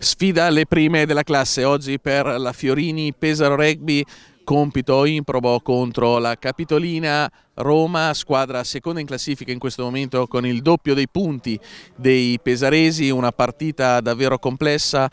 Sfida alle prime della classe oggi per la Fiorini Pesaro Rugby, compito improbo contro la Capitolina Roma, squadra seconda in classifica in questo momento con il doppio dei punti dei pesaresi, una partita davvero complessa.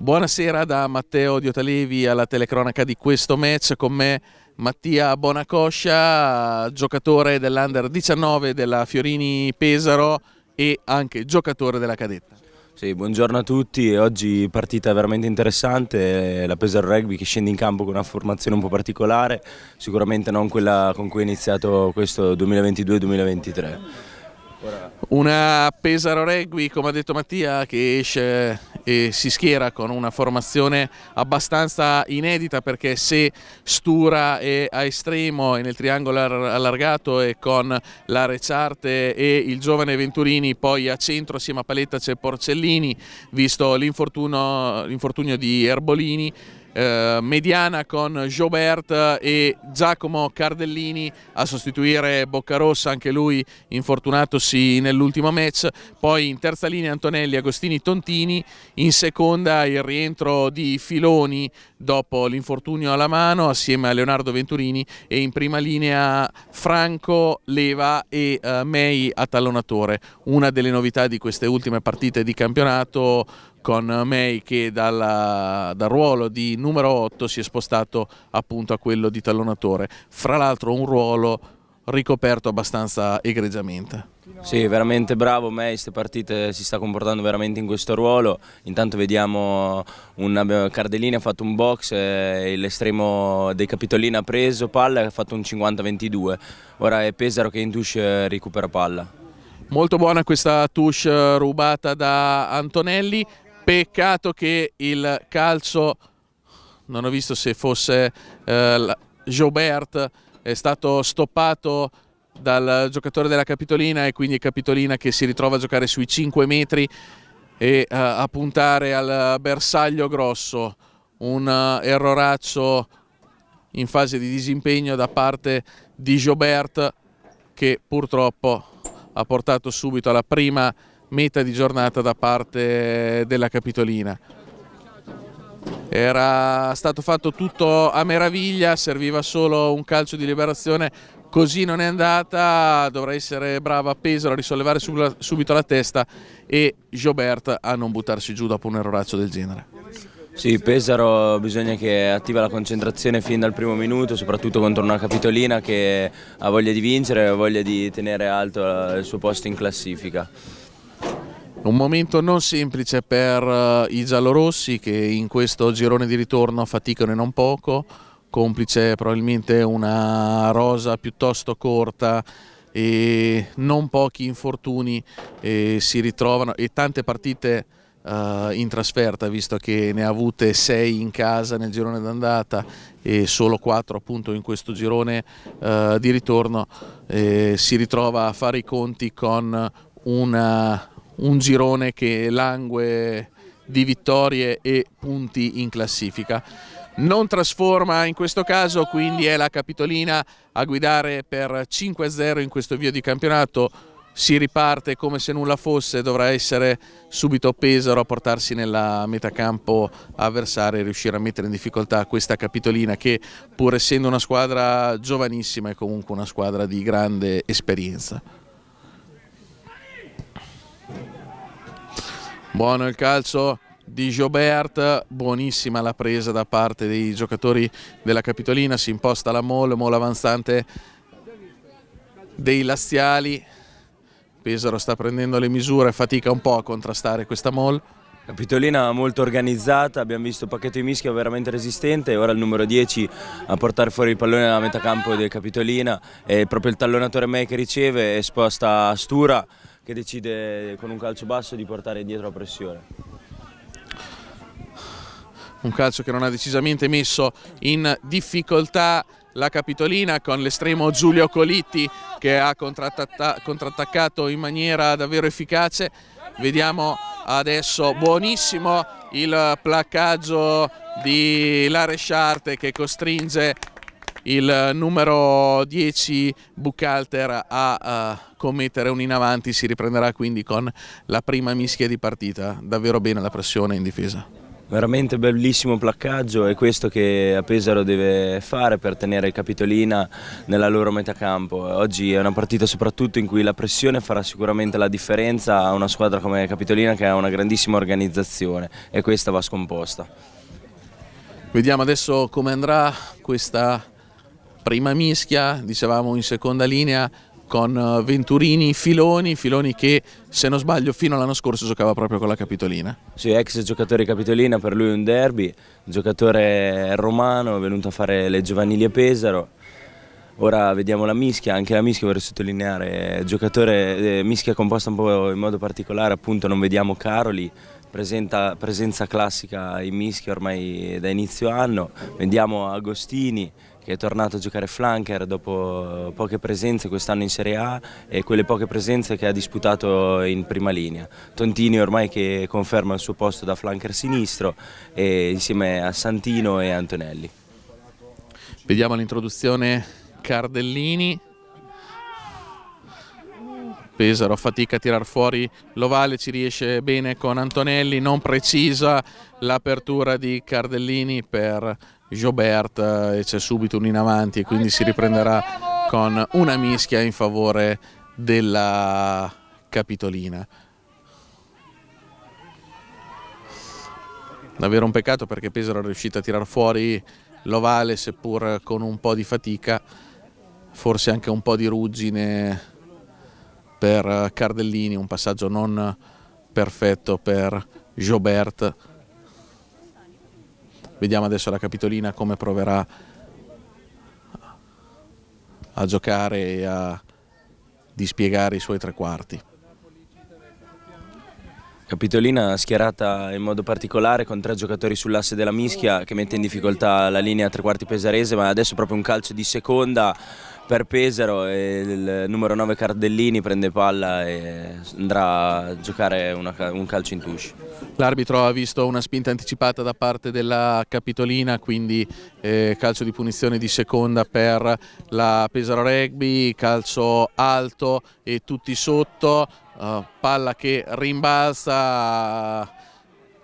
Buonasera da Matteo Diotalevi alla telecronaca di questo match con me Mattia Bonacoscia, giocatore dell'Under 19 della Fiorini Pesaro e anche giocatore della cadetta. Sì, buongiorno a tutti, oggi partita veramente interessante, la Pesaro Rugby che scende in campo con una formazione un po' particolare, sicuramente non quella con cui è iniziato questo 2022-2023. Una Pesaro Rugby, come ha detto Mattia, che esce e si schiera con una formazione abbastanza inedita perché se Stura è a estremo e nel triangolo allargato e con la Recarte e il giovane Venturini, poi a centro assieme a Paletta c'è Porcellini, visto l'infortunio di Erbolini, eh, mediana con Jobert e Giacomo Cardellini a sostituire Boccarossa, anche lui infortunatosi nell'ultimo match, poi in terza linea Antonelli, Agostini, Tontini, in seconda il rientro di Filoni dopo l'infortunio alla mano assieme a Leonardo Venturini e in prima linea Franco, Leva e eh, May a tallonatore, una delle novità di queste ultime partite di campionato con May che dalla, dal ruolo di numero 8 si è spostato appunto a quello di tallonatore, fra l'altro un ruolo ricoperto abbastanza egregiamente. Sì, veramente bravo May, queste partite si sta comportando veramente in questo ruolo, intanto vediamo un Cardellini ha fatto un box, eh, l'estremo dei Capitolini ha preso palla e ha fatto un 50-22, ora è Pesaro che in touche eh, recupera palla. Molto buona questa touche eh, rubata da Antonelli, Peccato che il calcio, non ho visto se fosse eh, Joubert, è stato stoppato dal giocatore della Capitolina e quindi Capitolina che si ritrova a giocare sui 5 metri e uh, a puntare al bersaglio grosso. Un uh, erroraccio in fase di disimpegno da parte di Jobert che purtroppo ha portato subito alla prima meta di giornata da parte della Capitolina. Era stato fatto tutto a meraviglia, serviva solo un calcio di liberazione, così non è andata, dovrà essere brava Pesaro a risollevare subito la testa e Gilbert a non buttarsi giù dopo un erroraccio del genere. Sì, Pesaro bisogna che attiva la concentrazione fin dal primo minuto, soprattutto contro una Capitolina che ha voglia di vincere e ha voglia di tenere alto il suo posto in classifica. Un momento non semplice per eh, i giallorossi che in questo girone di ritorno faticano e non poco, complice probabilmente una rosa piuttosto corta e non pochi infortuni e eh, si ritrovano e tante partite uh, in trasferta visto che ne ha avute 6 in casa nel girone d'andata e solo 4 appunto in questo girone uh, di ritorno eh, si ritrova a fare i conti con una un girone che langue di vittorie e punti in classifica. Non trasforma in questo caso, quindi è la Capitolina a guidare per 5-0 in questo via di campionato. Si riparte come se nulla fosse, dovrà essere subito Pesaro a portarsi nella metacampo avversaria e riuscire a mettere in difficoltà questa Capitolina che pur essendo una squadra giovanissima è comunque una squadra di grande esperienza. Buono il calcio di Giobert, buonissima la presa da parte dei giocatori della Capitolina, si imposta la Mol, Mol avanzante dei Laziali, Pesaro sta prendendo le misure, fatica un po' a contrastare questa Mol. Capitolina molto organizzata, abbiamo visto Pacchetto di Mischia veramente resistente ora il numero 10 a portare fuori il pallone dalla metà campo del Capitolina è proprio il tallonatore May che riceve e sposta a Stura che decide con un calcio basso di portare indietro la pressione un calcio che non ha decisamente messo in difficoltà la Capitolina con l'estremo Giulio Colitti che ha contrattaccato in maniera davvero efficace. Vediamo adesso buonissimo il placcaggio di Lare Sciarte che costringe il numero 10 Buchalter a uh, commettere un in avanti si riprenderà quindi con la prima mischia di partita, davvero bene la pressione in difesa. Veramente bellissimo placcaggio, è questo che a Pesaro deve fare per tenere Capitolina nella loro metà campo. Oggi è una partita soprattutto in cui la pressione farà sicuramente la differenza a una squadra come Capitolina che ha una grandissima organizzazione e questa va scomposta. Vediamo adesso come andrà questa prima mischia, dicevamo in seconda linea, con eh, Venturini, Filoni, Filoni che se non sbaglio fino all'anno scorso giocava proprio con la Capitolina. Sì, ex giocatore Capitolina, per lui un derby, giocatore romano, è venuto a fare le giovanili a Pesaro. Ora vediamo la mischia, anche la mischia vorrei sottolineare, eh, giocatore eh, mischia composta un po' in modo particolare, appunto non vediamo Caroli, presenta, presenza classica in mischia ormai da inizio anno, vediamo Agostini, che è tornato a giocare flanker dopo poche presenze quest'anno in Serie A e quelle poche presenze che ha disputato in prima linea. Tontini ormai che conferma il suo posto da flanker sinistro e insieme a Santino e Antonelli. Vediamo l'introduzione Cardellini. Pesaro fatica a tirar fuori l'ovale, ci riesce bene con Antonelli, non precisa l'apertura di Cardellini per Jobert eh, e c'è subito un in avanti e quindi si riprenderà con una mischia in favore della Capitolina. Davvero un peccato perché Pesaro è riuscito a tirar fuori l'ovale seppur con un po' di fatica, forse anche un po' di ruggine per Cardellini, un passaggio non perfetto per Jobert Vediamo adesso la Capitolina come proverà a giocare e a dispiegare i suoi tre quarti. Capitolina schierata in modo particolare con tre giocatori sull'asse della mischia che mette in difficoltà la linea tre quarti pesarese ma adesso proprio un calcio di seconda per Pesaro e eh, il numero 9 Cardellini prende palla e andrà a giocare una, un calcio in touche. L'arbitro ha visto una spinta anticipata da parte della Capitolina, quindi eh, calcio di punizione di seconda per la Pesaro Rugby, calcio alto e tutti sotto, eh, palla che rimbalza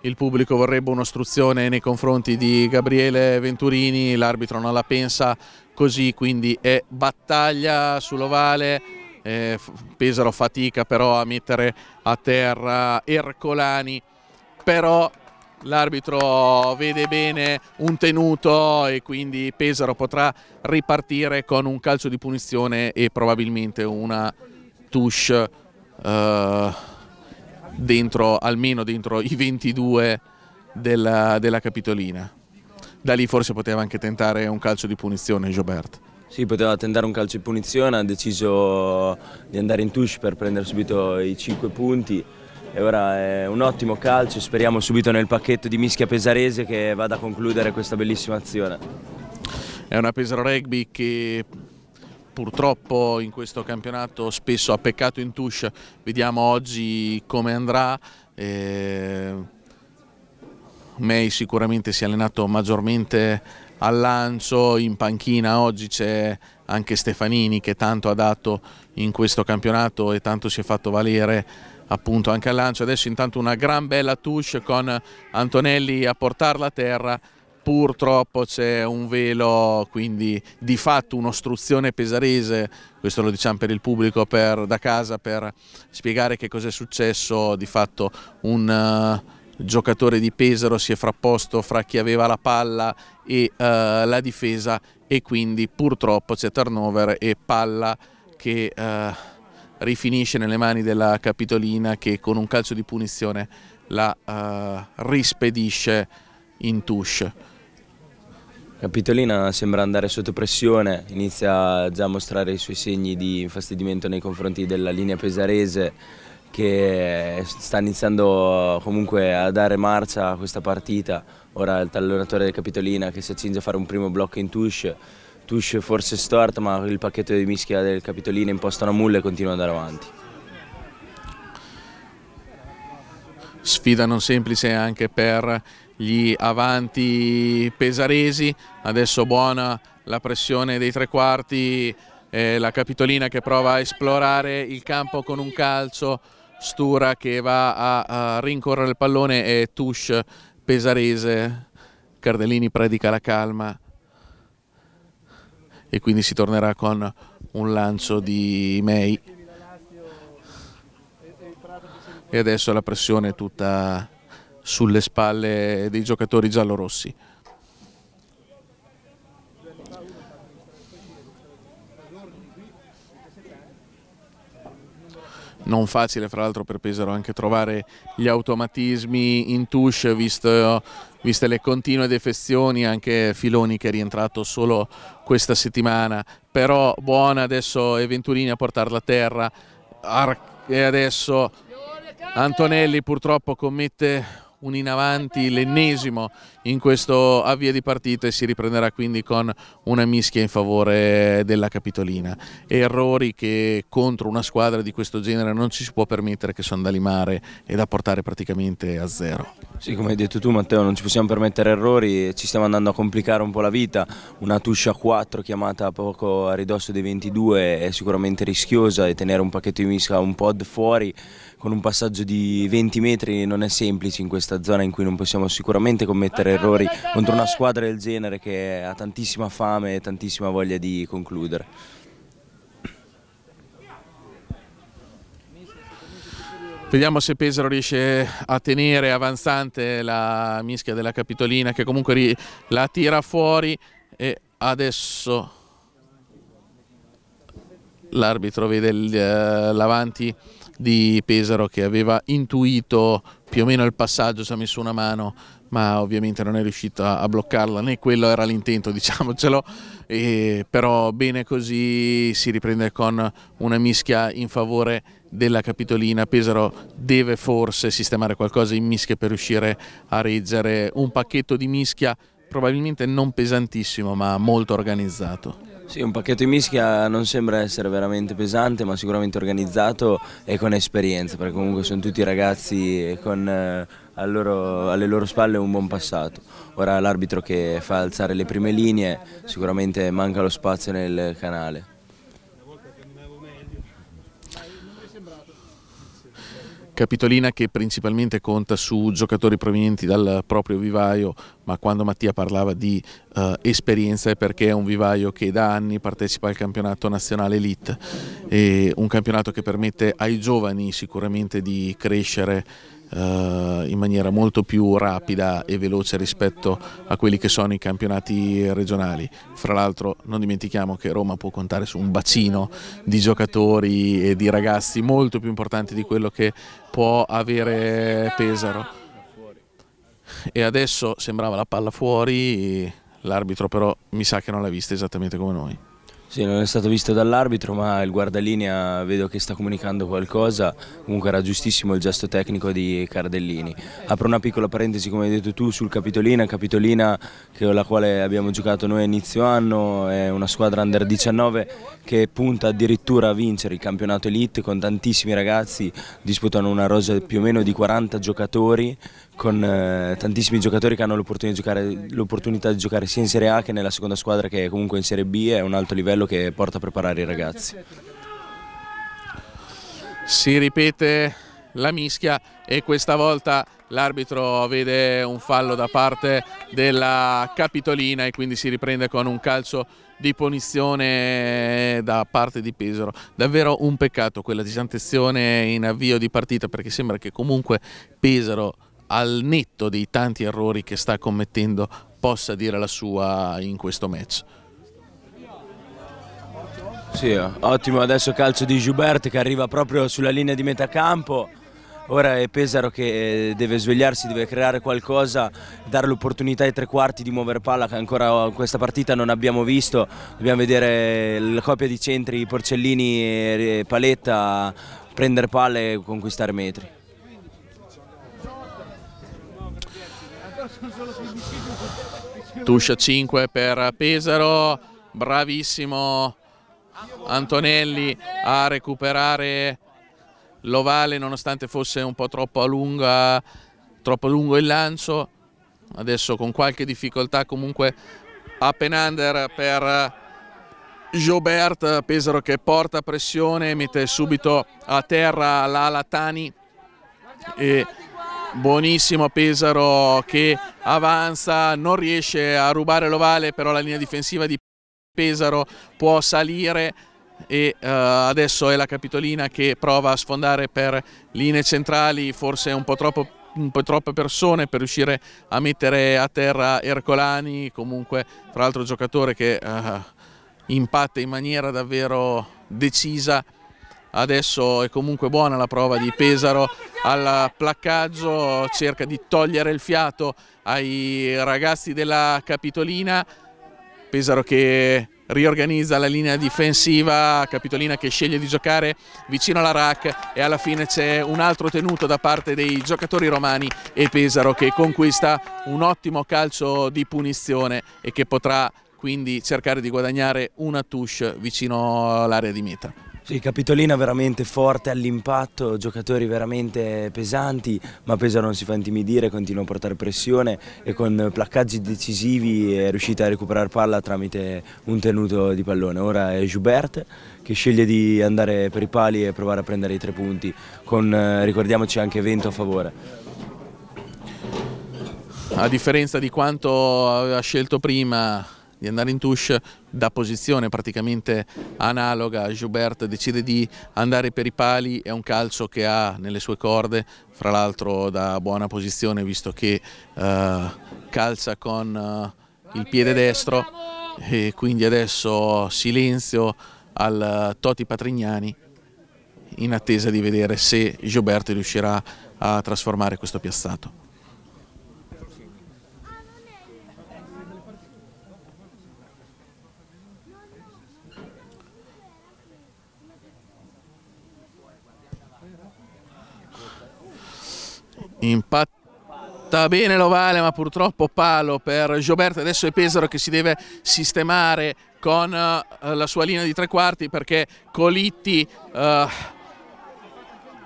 il pubblico vorrebbe un'ostruzione nei confronti di Gabriele Venturini, l'arbitro non la pensa, così, quindi è battaglia sull'ovale, eh, Pesaro fatica però a mettere a terra Ercolani, però l'arbitro vede bene un tenuto e quindi Pesaro potrà ripartire con un calcio di punizione e probabilmente una touche eh, dentro, almeno dentro i 22 della, della Capitolina da lì forse poteva anche tentare un calcio di punizione Gilbert. Sì, poteva tentare un calcio di punizione, ha deciso di andare in touche per prendere subito i 5 punti e ora è un ottimo calcio, speriamo subito nel pacchetto di mischia pesarese che vada a concludere questa bellissima azione. È una Pesaro Rugby che purtroppo in questo campionato spesso ha peccato in touche, vediamo oggi come andrà. Eh May sicuramente si è allenato maggiormente al lancio, in panchina oggi c'è anche Stefanini che tanto ha dato in questo campionato e tanto si è fatto valere appunto anche al lancio. Adesso intanto una gran bella touche con Antonelli a portarla a terra, purtroppo c'è un velo, quindi di fatto un'ostruzione pesarese, questo lo diciamo per il pubblico per, da casa per spiegare che cos'è successo, di fatto un... Eh, giocatore di Pesaro si è frapposto fra chi aveva la palla e eh, la difesa e quindi purtroppo c'è turnover e palla che eh, rifinisce nelle mani della Capitolina che con un calcio di punizione la eh, rispedisce in touche. Capitolina sembra andare sotto pressione, inizia già a mostrare i suoi segni di infastidimento nei confronti della linea pesarese che sta iniziando comunque a dare marcia a questa partita. Ora il tallonatore del Capitolina che si accinge a fare un primo blocco in touche, touche forse storta ma il pacchetto di mischia del Capitolina imposta una mulla e continua ad andare avanti. Sfida non semplice anche per gli avanti pesaresi, adesso buona la pressione dei tre quarti, eh, la Capitolina che prova a esplorare il campo con un calcio Stura che va a, a rincorrere il pallone e Touche Pesarese, Cardellini predica la calma e quindi si tornerà con un lancio di May e adesso la pressione è tutta sulle spalle dei giocatori giallorossi. non facile fra l'altro per Pesaro anche trovare gli automatismi in touche visto, viste le continue defezioni anche Filoni che è rientrato solo questa settimana però buona adesso e Venturini a portarla a terra e adesso Antonelli purtroppo commette un in avanti, l'ennesimo in questo avvio di partita e si riprenderà quindi con una mischia in favore della Capitolina. Errori che contro una squadra di questo genere non ci si può permettere che sono da limare e da portare praticamente a zero. Sì, come hai detto tu Matteo, non ci possiamo permettere errori, ci stiamo andando a complicare un po' la vita, una tuscia 4 chiamata poco a ridosso dei 22 è sicuramente rischiosa e tenere un pacchetto di mischia un pod fuori con un passaggio di 20 metri non è semplice in questa zona in cui non possiamo sicuramente commettere errori contro una squadra del genere che ha tantissima fame e tantissima voglia di concludere. Vediamo se Pesaro riesce a tenere avanzante la mischia della Capitolina che comunque la tira fuori e adesso l'arbitro vede eh, l'avanti di Pesaro che aveva intuito più o meno il passaggio, ci ha messo una mano ma ovviamente non è riuscita a bloccarla, né quello era l'intento, diciamocelo, e però bene così si riprende con una mischia in favore della Capitolina, Pesaro deve forse sistemare qualcosa in mischia per riuscire a reggere un pacchetto di mischia probabilmente non pesantissimo ma molto organizzato. Sì, un pacchetto in mischia non sembra essere veramente pesante, ma sicuramente organizzato e con esperienza, perché comunque sono tutti ragazzi con eh, al loro, alle loro spalle un buon passato. Ora l'arbitro che fa alzare le prime linee, sicuramente manca lo spazio nel canale. capitolina che principalmente conta su giocatori provenienti dal proprio vivaio, ma quando Mattia parlava di eh, esperienza è perché è un vivaio che da anni partecipa al campionato nazionale Elite, un campionato che permette ai giovani sicuramente di crescere eh, in maniera molto più rapida e veloce rispetto a quelli che sono i campionati regionali. Fra l'altro non dimentichiamo che Roma può contare su un bacino di giocatori e di ragazzi molto più importanti di quello che può avere Pesaro. E adesso sembrava la palla fuori, l'arbitro però mi sa che non l'ha vista esattamente come noi. Sì, non è stato visto dall'arbitro, ma il guardalinea vedo che sta comunicando qualcosa. Comunque era giustissimo il gesto tecnico di Cardellini. Apro una piccola parentesi, come hai detto tu, sul Capitolina. Capitolina, con la quale abbiamo giocato noi a inizio anno, è una squadra under 19 che punta addirittura a vincere il campionato elite con tantissimi ragazzi. Disputano una rosa di più o meno di 40 giocatori con eh, tantissimi giocatori che hanno l'opportunità di, di, giocare, sia in Serie A che nella seconda squadra che comunque in Serie B è un alto livello che porta a preparare i ragazzi. Si ripete la mischia e questa volta l'arbitro vede un fallo da parte della Capitolina e quindi si riprende con un calcio di punizione da parte di Pesaro. Davvero un peccato quella disantezione in avvio di partita perché sembra che comunque Pesaro al netto dei tanti errori che sta commettendo possa dire la sua in questo match. Sì, ottimo adesso calcio di Gilbert che arriva proprio sulla linea di metà campo. Ora è Pesaro che eh, deve svegliarsi, deve creare qualcosa, dare l'opportunità ai tre quarti di muovere palla che ancora in questa partita non abbiamo visto. Dobbiamo vedere la coppia di centri Porcellini e Paletta prendere palle e conquistare metri. Tuscia 5 per Pesaro, bravissimo Antonelli a recuperare l'ovale nonostante fosse un po' troppo, lunga, troppo lungo il lancio, adesso con qualche difficoltà comunque up and under per Jobert, Pesaro che porta pressione, mette subito a terra l'ala Tani e buonissimo Pesaro che avanza, non riesce a rubare l'ovale, però la linea difensiva di Pesaro può salire e uh, adesso è la Capitolina che prova a sfondare per linee centrali, forse un po' troppo un po' troppe persone per riuscire a mettere a terra Ercolani, comunque tra l'altro giocatore che uh, impatta in maniera davvero decisa adesso è comunque buona la prova di Pesaro al placcaggio, cerca di togliere il fiato ai ragazzi della Capitolina, Pesaro che riorganizza la linea difensiva, Capitolina che sceglie di giocare vicino alla rack e alla fine c'è un altro tenuto da parte dei giocatori romani e Pesaro che conquista un ottimo calcio di punizione e che potrà quindi cercare di guadagnare una touche vicino all'area di meta. Sì, Capitolina veramente forte all'impatto, giocatori veramente pesanti, ma Pesa non si fa intimidire, continua a portare pressione e con placcaggi decisivi è riuscita a recuperare palla tramite un tenuto di pallone. Ora è Joubert che sceglie di andare per i pali e provare a prendere i tre punti, con eh, ricordiamoci anche vento a favore. A differenza di quanto aveva scelto prima di andare in touche, da posizione praticamente analoga Joubert decide di andare per i pali, è un calcio che ha nelle sue corde, fra l'altro da buona posizione visto che eh, calza con eh, il piede destro e quindi adesso silenzio al eh, Toti Patrignani in attesa di vedere se Gioberto riuscirà a trasformare questo piazzato. Impatta bene l'ovale ma purtroppo palo per Gioberto, adesso è Pesaro che si deve sistemare con uh, la sua linea di tre quarti perché Colitti uh,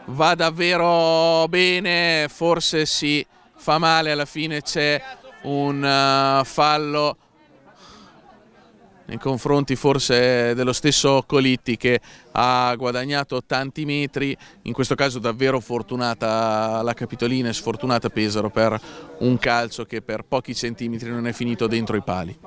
va davvero bene, forse si fa male, alla fine c'è un uh, fallo nei confronti forse dello stesso Colitti che ha guadagnato tanti metri, in questo caso davvero fortunata la Capitolina e sfortunata Pesaro per un calcio che per pochi centimetri non è finito dentro i pali.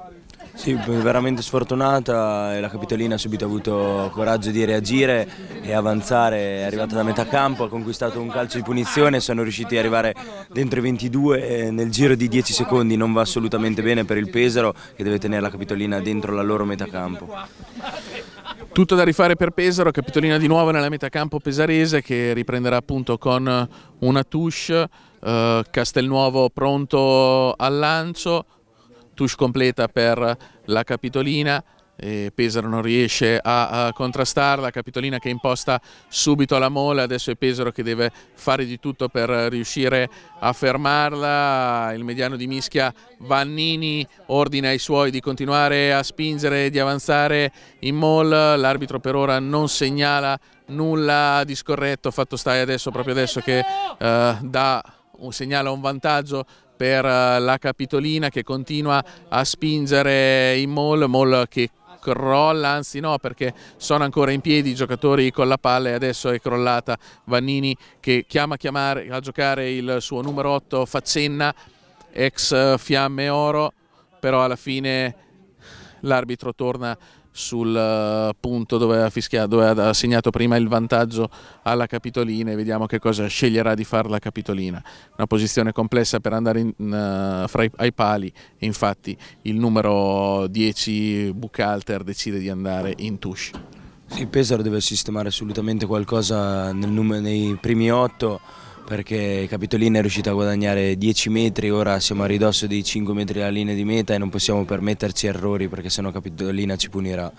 Sì, veramente sfortunata e la Capitolina ha subito avuto coraggio di reagire e avanzare, è arrivata da metà campo, ha conquistato un calcio di punizione, sono riusciti ad arrivare dentro i 22 nel giro di 10 secondi, non va assolutamente bene per il Pesaro che deve tenere la Capitolina dentro la loro metà campo. Tutto da rifare per Pesaro, Capitolina di nuovo nella metà campo pesarese che riprenderà appunto con una touche, eh, Castelnuovo pronto al lancio, touche completa per la Capitolina, Pesaro non riesce a, a contrastarla, Capitolina che imposta subito la mole, adesso è Pesaro che deve fare di tutto per riuscire a fermarla, il mediano di mischia Vannini ordina ai suoi di continuare a spingere, e di avanzare in mall, l'arbitro per ora non segnala nulla di scorretto, fatto stai adesso, proprio adesso che eh, dà, a un vantaggio per eh, la Capitolina che continua a spingere in Mall, Mall che crolla, anzi no perché sono ancora in piedi i giocatori con la palla e adesso è crollata Vannini che chiama a, chiamare, a giocare il suo numero 8 Faccenna, ex Fiamme Oro, però alla fine l'arbitro torna sul eh, punto dove ha, fischiato, dove ha assegnato prima il vantaggio alla Capitolina e vediamo che cosa sceglierà di fare la Capitolina. Una posizione complessa per andare in, uh, fra i, ai pali e infatti il numero 10 Buchalter decide di andare in touche. Sì, Pesaro deve sistemare assolutamente qualcosa nel, nei primi otto perché Capitolina è riuscita a guadagnare 10 metri, ora siamo a ridosso di 5 metri dalla linea di meta e non possiamo permetterci errori perché sennò Capitolina ci punirà.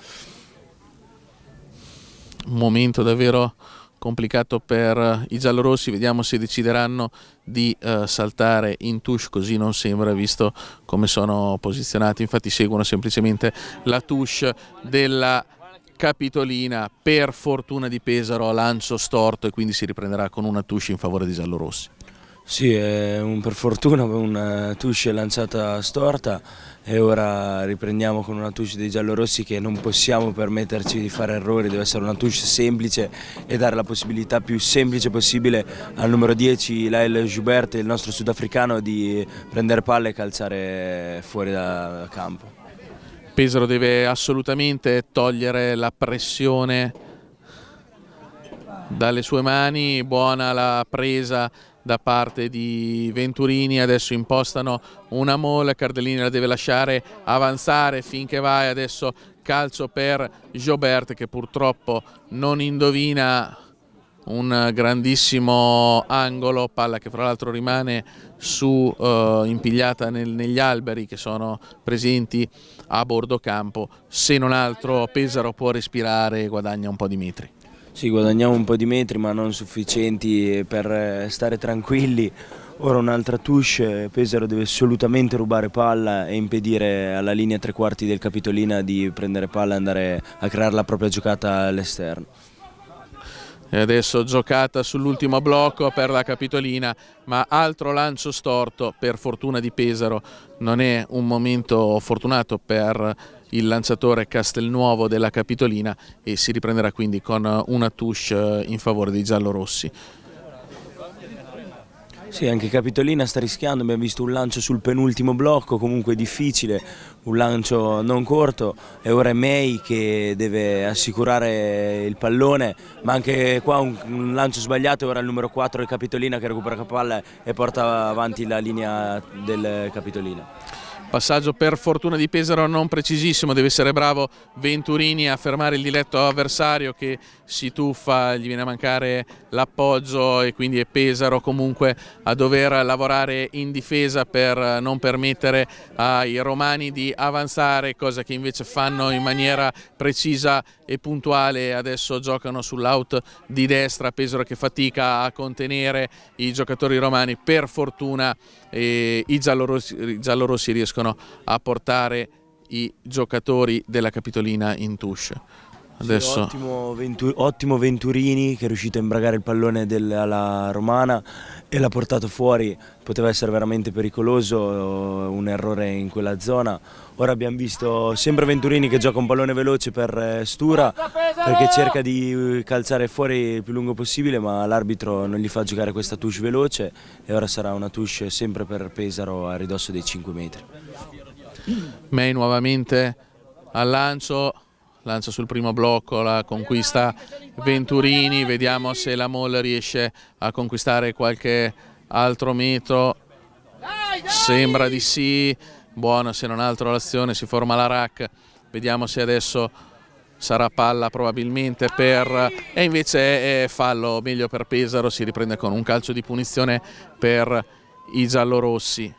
Un momento davvero complicato per i giallorossi, vediamo se decideranno di eh, saltare in touche, così non sembra visto come sono posizionati, infatti seguono semplicemente la touche della Capitolina per fortuna di Pesaro a lancio storto e quindi si riprenderà con una touche in favore di Giallorossi. Sì, un, per fortuna una touche lanciata storta e ora riprendiamo con una touche dei giallorossi che non possiamo permetterci di fare errori, deve essere una touche semplice e dare la possibilità più semplice possibile al numero 10 Lael Joubert, il nostro sudafricano, di prendere palle e calciare fuori dal campo. Pesaro deve assolutamente togliere la pressione dalle sue mani, buona la presa da parte di Venturini, adesso impostano una mola, Cardellini la deve lasciare avanzare finché va e adesso calcio per Jobert che purtroppo non indovina un grandissimo angolo, palla che fra l'altro rimane su, eh, impigliata nel, negli alberi che sono presenti a bordo campo, se non altro Pesaro può respirare e guadagna un po' di metri. Sì, guadagniamo un po' di metri ma non sufficienti eh, per eh, stare tranquilli. Ora un'altra touche, Pesaro deve assolutamente rubare palla e impedire alla linea tre quarti del Capitolina di prendere palla e andare a creare la propria giocata all'esterno. E adesso giocata sull'ultimo blocco per la Capitolina, ma altro lancio storto per fortuna di Pesaro. Non è un momento fortunato per il lanciatore Castelnuovo della Capitolina e si riprenderà quindi con una touche in favore dei giallorossi. Sì, anche Capitolina sta rischiando, abbiamo visto un lancio sul penultimo blocco, comunque difficile, un lancio non corto e ora è May che deve assicurare il pallone, ma anche qua un, un lancio sbagliato e ora il numero 4 è Capitolina che recupera la palla e porta avanti la linea del Capitolina passaggio per fortuna di Pesaro non precisissimo, deve essere bravo Venturini a fermare il diletto avversario che si tuffa, gli viene a mancare l'appoggio e quindi è Pesaro comunque a dover lavorare in difesa per non permettere ai romani di avanzare, cosa che invece fanno in maniera precisa e puntuale, adesso giocano sull'out di destra, Pesaro che fatica a contenere i giocatori romani, per fortuna eh, i giallorossi, i giallorossi riescono riescono a portare i giocatori della Capitolina in touche. Adesso... Sì, ottimo, Ventur ottimo, Venturini che è riuscito a imbragare il pallone della Romana e l'ha portato fuori, poteva essere veramente pericoloso, eh, un errore in quella zona. Ora abbiamo visto sempre Venturini che gioca un pallone veloce per eh, Stura perché cerca di eh, calzare fuori il più lungo possibile ma l'arbitro non gli fa giocare questa touche veloce e ora sarà una touche sempre per Pesaro a ridosso dei 5 metri. May nuovamente al lancio, lancia sul primo blocco, la conquista Venturini, vediamo se la Moll riesce a conquistare qualche altro metro, sembra di sì, buona se non altro l'azione, si forma la rack, vediamo se adesso sarà palla probabilmente per e invece è fallo meglio per Pesaro si riprende con un calcio di punizione per i giallorossi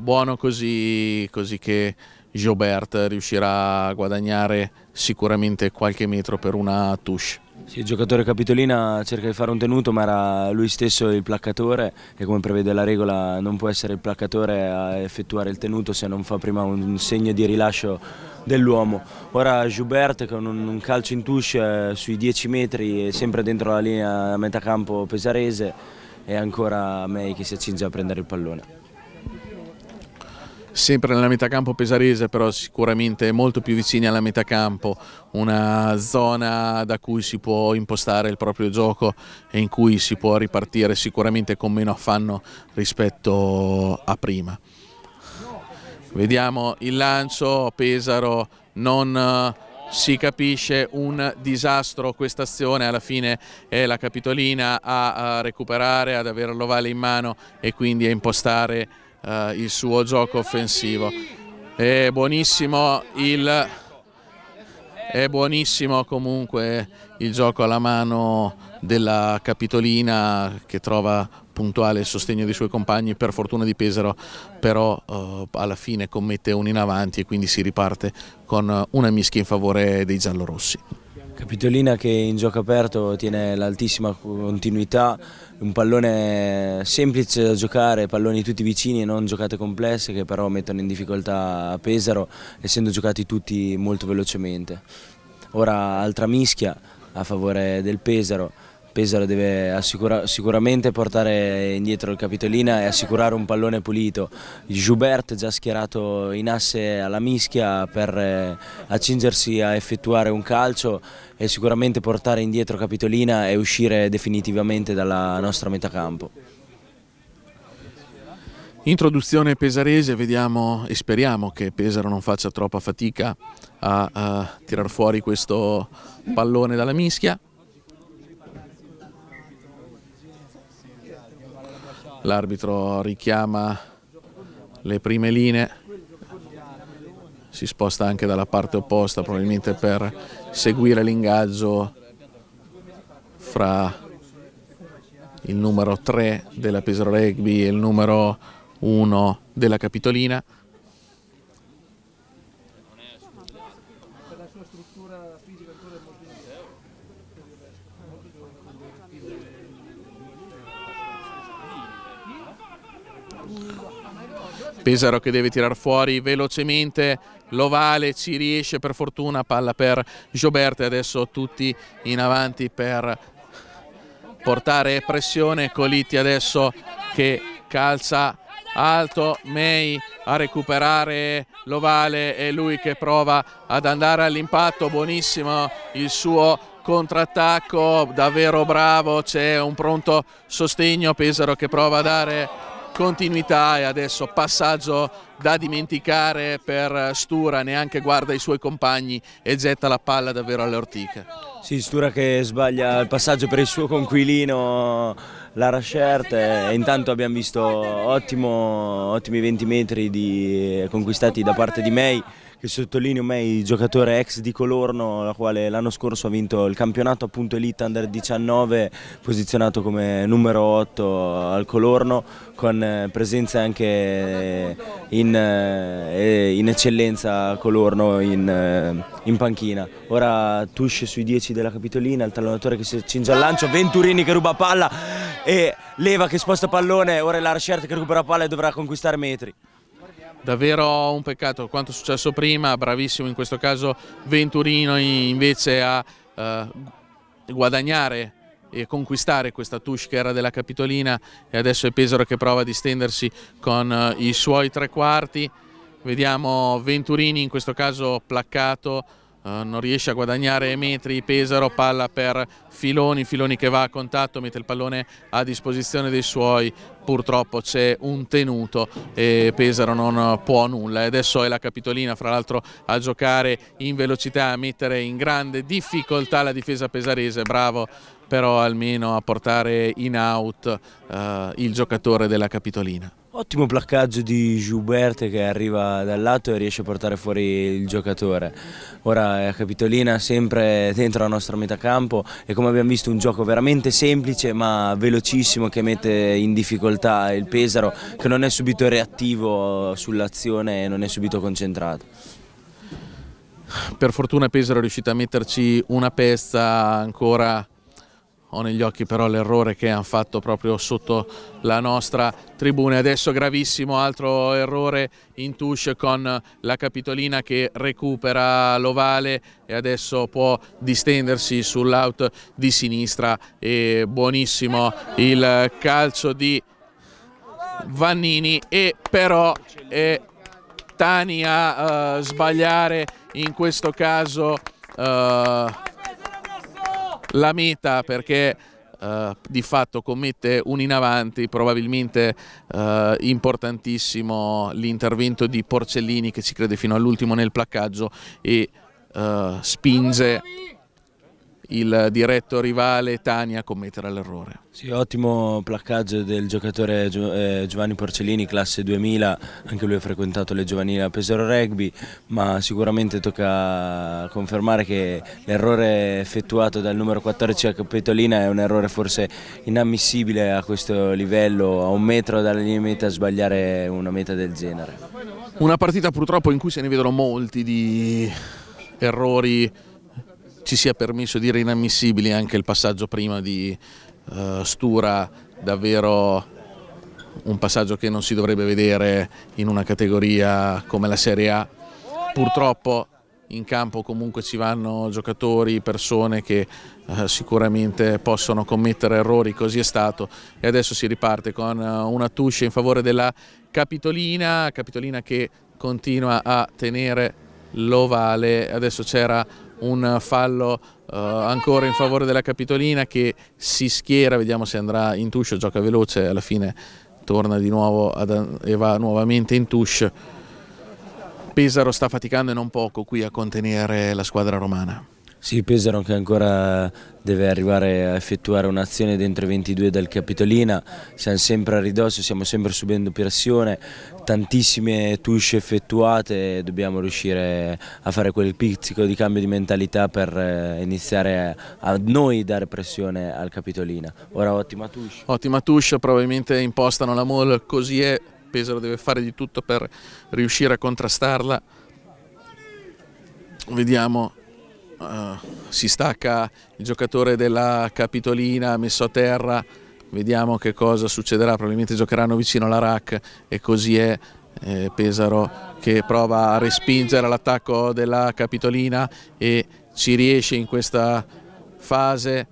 buono così, così che Gilbert riuscirà a guadagnare sicuramente qualche metro per una touche. Sì, il giocatore Capitolina cerca di fare un tenuto ma era lui stesso il placcatore e come prevede la regola non può essere il placcatore a effettuare il tenuto se non fa prima un segno di rilascio dell'uomo. Ora Joubert con un calcio in touche eh, sui 10 metri sempre dentro la linea metà campo pesarese e ancora May che si accinge a prendere il pallone sempre nella metà campo pesarese, però sicuramente molto più vicini alla metà campo, una zona da cui si può impostare il proprio gioco e in cui si può ripartire sicuramente con meno affanno rispetto a prima. Vediamo il lancio, Pesaro non eh, si capisce un disastro questa azione, alla fine è la Capitolina a recuperare, ad avere l'ovale in mano e quindi a impostare eh, il suo gioco offensivo. È buonissimo, il, è buonissimo comunque il gioco alla mano della Capitolina che trova puntuale il sostegno dei suoi compagni, per fortuna di Pesaro, però eh, alla fine commette un in avanti e quindi si riparte con una mischia in favore dei giallorossi. Capitolina che in gioco aperto tiene l'altissima continuità, un pallone semplice da giocare, palloni tutti vicini e non giocate complesse che però mettono in difficoltà Pesaro essendo giocati tutti molto velocemente. Ora altra mischia a favore del Pesaro Pesaro deve assicura, sicuramente portare indietro il Capitolina e assicurare un pallone pulito. Joubert già schierato in asse alla mischia per eh, accingersi a effettuare un calcio e sicuramente portare indietro Capitolina e uscire definitivamente dalla nostra metà campo. Introduzione pesarese, vediamo e speriamo che Pesaro non faccia troppa fatica a, a eh, tirar fuori questo pallone dalla mischia. L'arbitro richiama le prime linee, si sposta anche dalla parte opposta probabilmente per seguire l'ingaggio fra il numero 3 della Pesaro Rugby e il numero 1 della Capitolina. Pesaro che deve tirare fuori velocemente, l'ovale ci riesce per fortuna, palla per Gioberto e adesso tutti in avanti per portare pressione, Colitti adesso che calza alto, May a recuperare l'ovale è lui che prova ad andare all'impatto, buonissimo il suo contrattacco, davvero bravo, c'è un pronto sostegno, Pesaro che prova a dare continuità e adesso passaggio da dimenticare per Stura, neanche guarda i suoi compagni e getta la palla davvero alle ortiche. Sì, Stura che sbaglia il passaggio per il suo conquilino Lara Rashert e intanto abbiamo visto ottimo, ottimi 20 metri di, conquistati da parte di May che sottolineo me è giocatore ex di Colorno, la quale l'anno scorso ha vinto il campionato appunto Elite Under 19, posizionato come numero 8 al Colorno, con eh, presenza anche in, eh, in eccellenza a Colorno in, eh, in panchina. Ora Tusce sui 10 della Capitolina, il tallonatore che si accinge al lancio, Venturini che ruba palla e Leva che sposta pallone, ora è l'Arshert che recupera palla e dovrà conquistare metri davvero un peccato quanto è successo prima, bravissimo in questo caso Venturino invece a eh, guadagnare e conquistare questa touche che era della Capitolina e adesso è Pesaro che prova a distendersi con eh, i suoi tre quarti, vediamo Venturini in questo caso placcato eh, non riesce a guadagnare metri, Pesaro palla per Filoni, Filoni che va a contatto, mette il pallone a disposizione dei suoi, purtroppo c'è un tenuto e Pesaro non può nulla. adesso è la Capitolina, fra l'altro a giocare in velocità, a mettere in grande difficoltà la difesa pesarese, bravo però almeno a portare in out uh, il giocatore della Capitolina. Ottimo placcaggio di Joubert che arriva dal lato e riesce a portare fuori il giocatore. Ora è eh, a Capitolina sempre dentro la nostra metà campo e come abbiamo visto un gioco veramente semplice ma velocissimo che mette in difficoltà il Pesaro che non è subito reattivo sull'azione e non è subito concentrato. Per fortuna Pesaro è riuscito a metterci una pezza ancora ho negli occhi però l'errore che hanno fatto proprio sotto la nostra tribuna. Adesso gravissimo altro errore in touche con la Capitolina che recupera l'ovale e adesso può distendersi sull'out di sinistra e buonissimo il calcio di Vannini e però è Tani a uh, sbagliare in questo caso uh, la meta perché Uh, di fatto commette un in avanti, probabilmente uh, importantissimo l'intervento di Porcellini che ci crede fino all'ultimo nel placcaggio e uh, spinge il diretto rivale Tania commetterà l'errore. Sì, ottimo placcaggio del giocatore eh, Giovanni Porcellini, classe 2000, anche lui ha frequentato le giovanili a Pesaro Rugby, ma sicuramente tocca confermare che l'errore effettuato dal numero 14 a Capitolina è un errore forse inammissibile a questo livello, a un metro dalla linea meta sbagliare una meta del genere. Una partita purtroppo in cui se ne vedono molti di errori ci sia permesso dire inammissibili anche il passaggio prima di eh, Stura, davvero un passaggio che non si dovrebbe vedere in una categoria come la Serie A. Purtroppo in campo comunque ci vanno giocatori, persone che eh, sicuramente possono commettere errori, così è stato e adesso si riparte con eh, una touche in favore della Capitolina, Capitolina che continua a tenere l'ovale, adesso c'era un fallo eh, ancora in favore della Capitolina che si schiera, vediamo se andrà in touche, gioca veloce, alla fine torna di nuovo ad, e va nuovamente in touche. Pesaro sta faticando e non poco qui a contenere la squadra romana. Sì, Pesaro che ancora deve arrivare a effettuare un'azione dentro i 22 del Capitolina, siamo sempre a ridosso, stiamo sempre subendo pressione, tantissime touche effettuate, dobbiamo riuscire a fare quel pizzico di cambio di mentalità per eh, iniziare a noi dare pressione al Capitolina. Ora ottima touche. Ottima touche, probabilmente impostano la mall, così è, Pesaro deve fare di tutto per riuscire a contrastarla. Vediamo Ah, si stacca il giocatore della Capitolina messo a terra, vediamo che cosa succederà, probabilmente giocheranno vicino alla RAC e così è eh, Pesaro che prova a respingere l'attacco della Capitolina e ci riesce in questa fase,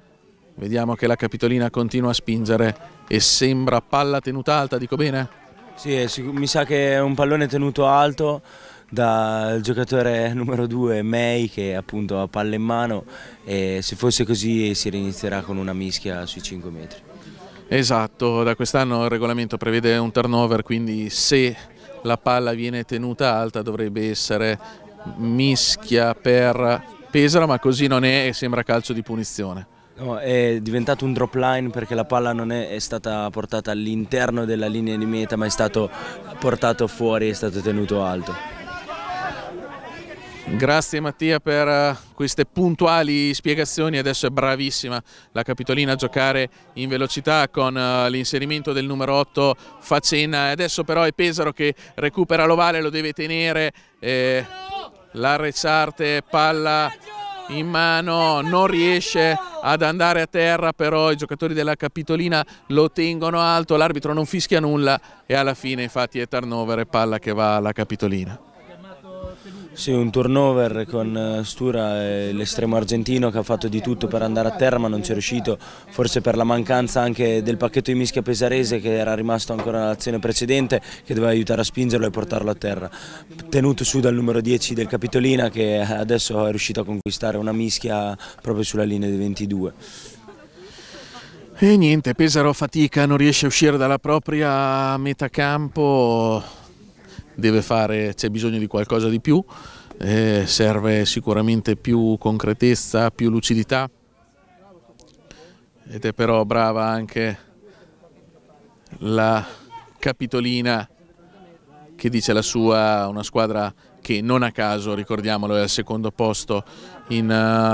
vediamo che la Capitolina continua a spingere e sembra palla tenuta alta, dico bene? Sì, mi sa che è un pallone tenuto alto dal giocatore numero 2 May che appunto ha palle in mano e se fosse così si rinizierà con una mischia sui 5 metri. Esatto, da quest'anno il regolamento prevede un turnover quindi se la palla viene tenuta alta dovrebbe essere mischia per Pesaro ma così non è e sembra calcio di punizione. No, è diventato un drop line perché la palla non è, è stata portata all'interno della linea di meta ma è stato portato fuori e è stato tenuto alto. Grazie Mattia per eh, queste puntuali spiegazioni, adesso è bravissima la Capitolina a giocare in velocità con eh, l'inserimento del numero 8 Facenna, adesso però è Pesaro che recupera l'ovale, lo deve tenere, eh, l'arrecciarte palla in mano, non riesce ad andare a terra però i giocatori della Capitolina lo tengono alto, l'arbitro non fischia nulla e alla fine infatti è turnover e palla che va alla Capitolina. Sì, un turnover con eh, Stura e l'estremo argentino che ha fatto di tutto per andare a terra ma non c'è riuscito, forse per la mancanza anche del pacchetto di mischia pesarese che era rimasto ancora nell'azione precedente che doveva aiutare a spingerlo e portarlo a terra. Tenuto su dal numero 10 del Capitolina che adesso è riuscito a conquistare una mischia proprio sulla linea dei 22. E niente, Pesaro fatica, non riesce a uscire dalla propria metà campo, deve fare, c'è bisogno di qualcosa di più, eh, serve sicuramente più concretezza, più lucidità ed è però brava anche la capitolina che dice la sua, una squadra che non a caso, ricordiamolo, è al secondo posto in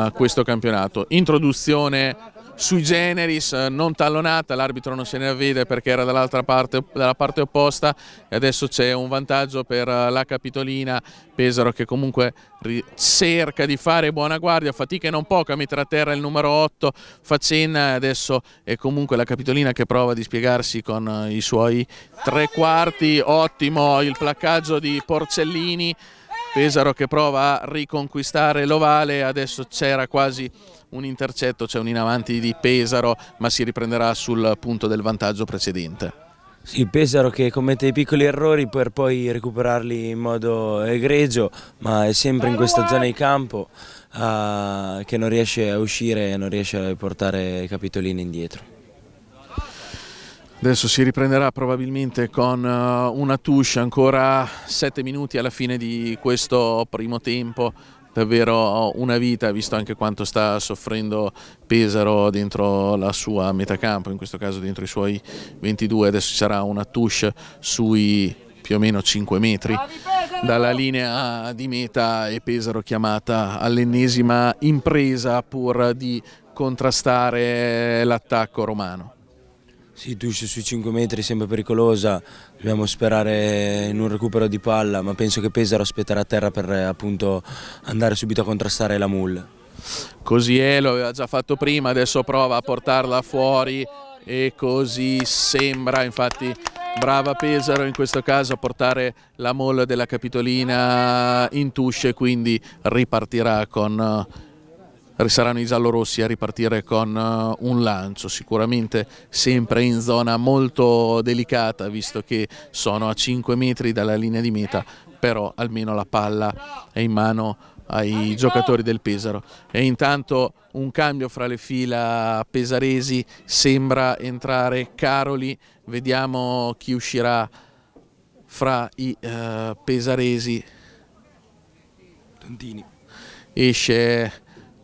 uh, questo campionato. Introduzione sui generis, eh, non tallonata, l'arbitro non se ne avvide perché era dall'altra parte, dalla parte opposta e adesso c'è un vantaggio per eh, la Capitolina, Pesaro che comunque cerca di fare buona guardia, fatica non poca, mettere a terra il numero 8 Facenna, adesso è comunque la Capitolina che prova a dispiegarsi con eh, i suoi tre quarti, ottimo il placcaggio di Porcellini Pesaro che prova a riconquistare l'ovale, adesso c'era quasi un intercetto, c'è cioè un avanti di Pesaro, ma si riprenderà sul punto del vantaggio precedente. Sì, Pesaro che commette i piccoli errori per poi recuperarli in modo egregio, ma è sempre in questa zona di campo uh, che non riesce a uscire e non riesce a portare Capitolini indietro. Adesso si riprenderà probabilmente con eh, una touche, ancora 7 minuti alla fine di questo primo tempo, davvero una vita, visto anche quanto sta soffrendo Pesaro dentro la sua metà campo, in questo caso dentro i suoi 22, adesso ci sarà una touche sui più o meno 5 metri dalla linea di meta e Pesaro chiamata all'ennesima impresa pur di contrastare l'attacco romano. Sì, Duscio sui 5 metri sembra pericolosa, dobbiamo sperare in un recupero di palla, ma penso che Pesaro aspetterà a terra per appunto, andare subito a contrastare la Mull. Così è, lo aveva già fatto prima, adesso prova a portarla fuori e così sembra, infatti brava Pesaro in questo caso a portare la Mull della Capitolina in tusce, quindi ripartirà con saranno i giallorossi a ripartire con eh, un lancio, sicuramente sempre in zona molto delicata visto che sono a 5 metri dalla linea di meta, però almeno la palla è in mano ai giocatori del Pesaro e intanto un cambio fra le fila pesaresi sembra entrare Caroli vediamo chi uscirà fra i uh, pesaresi Tantini esce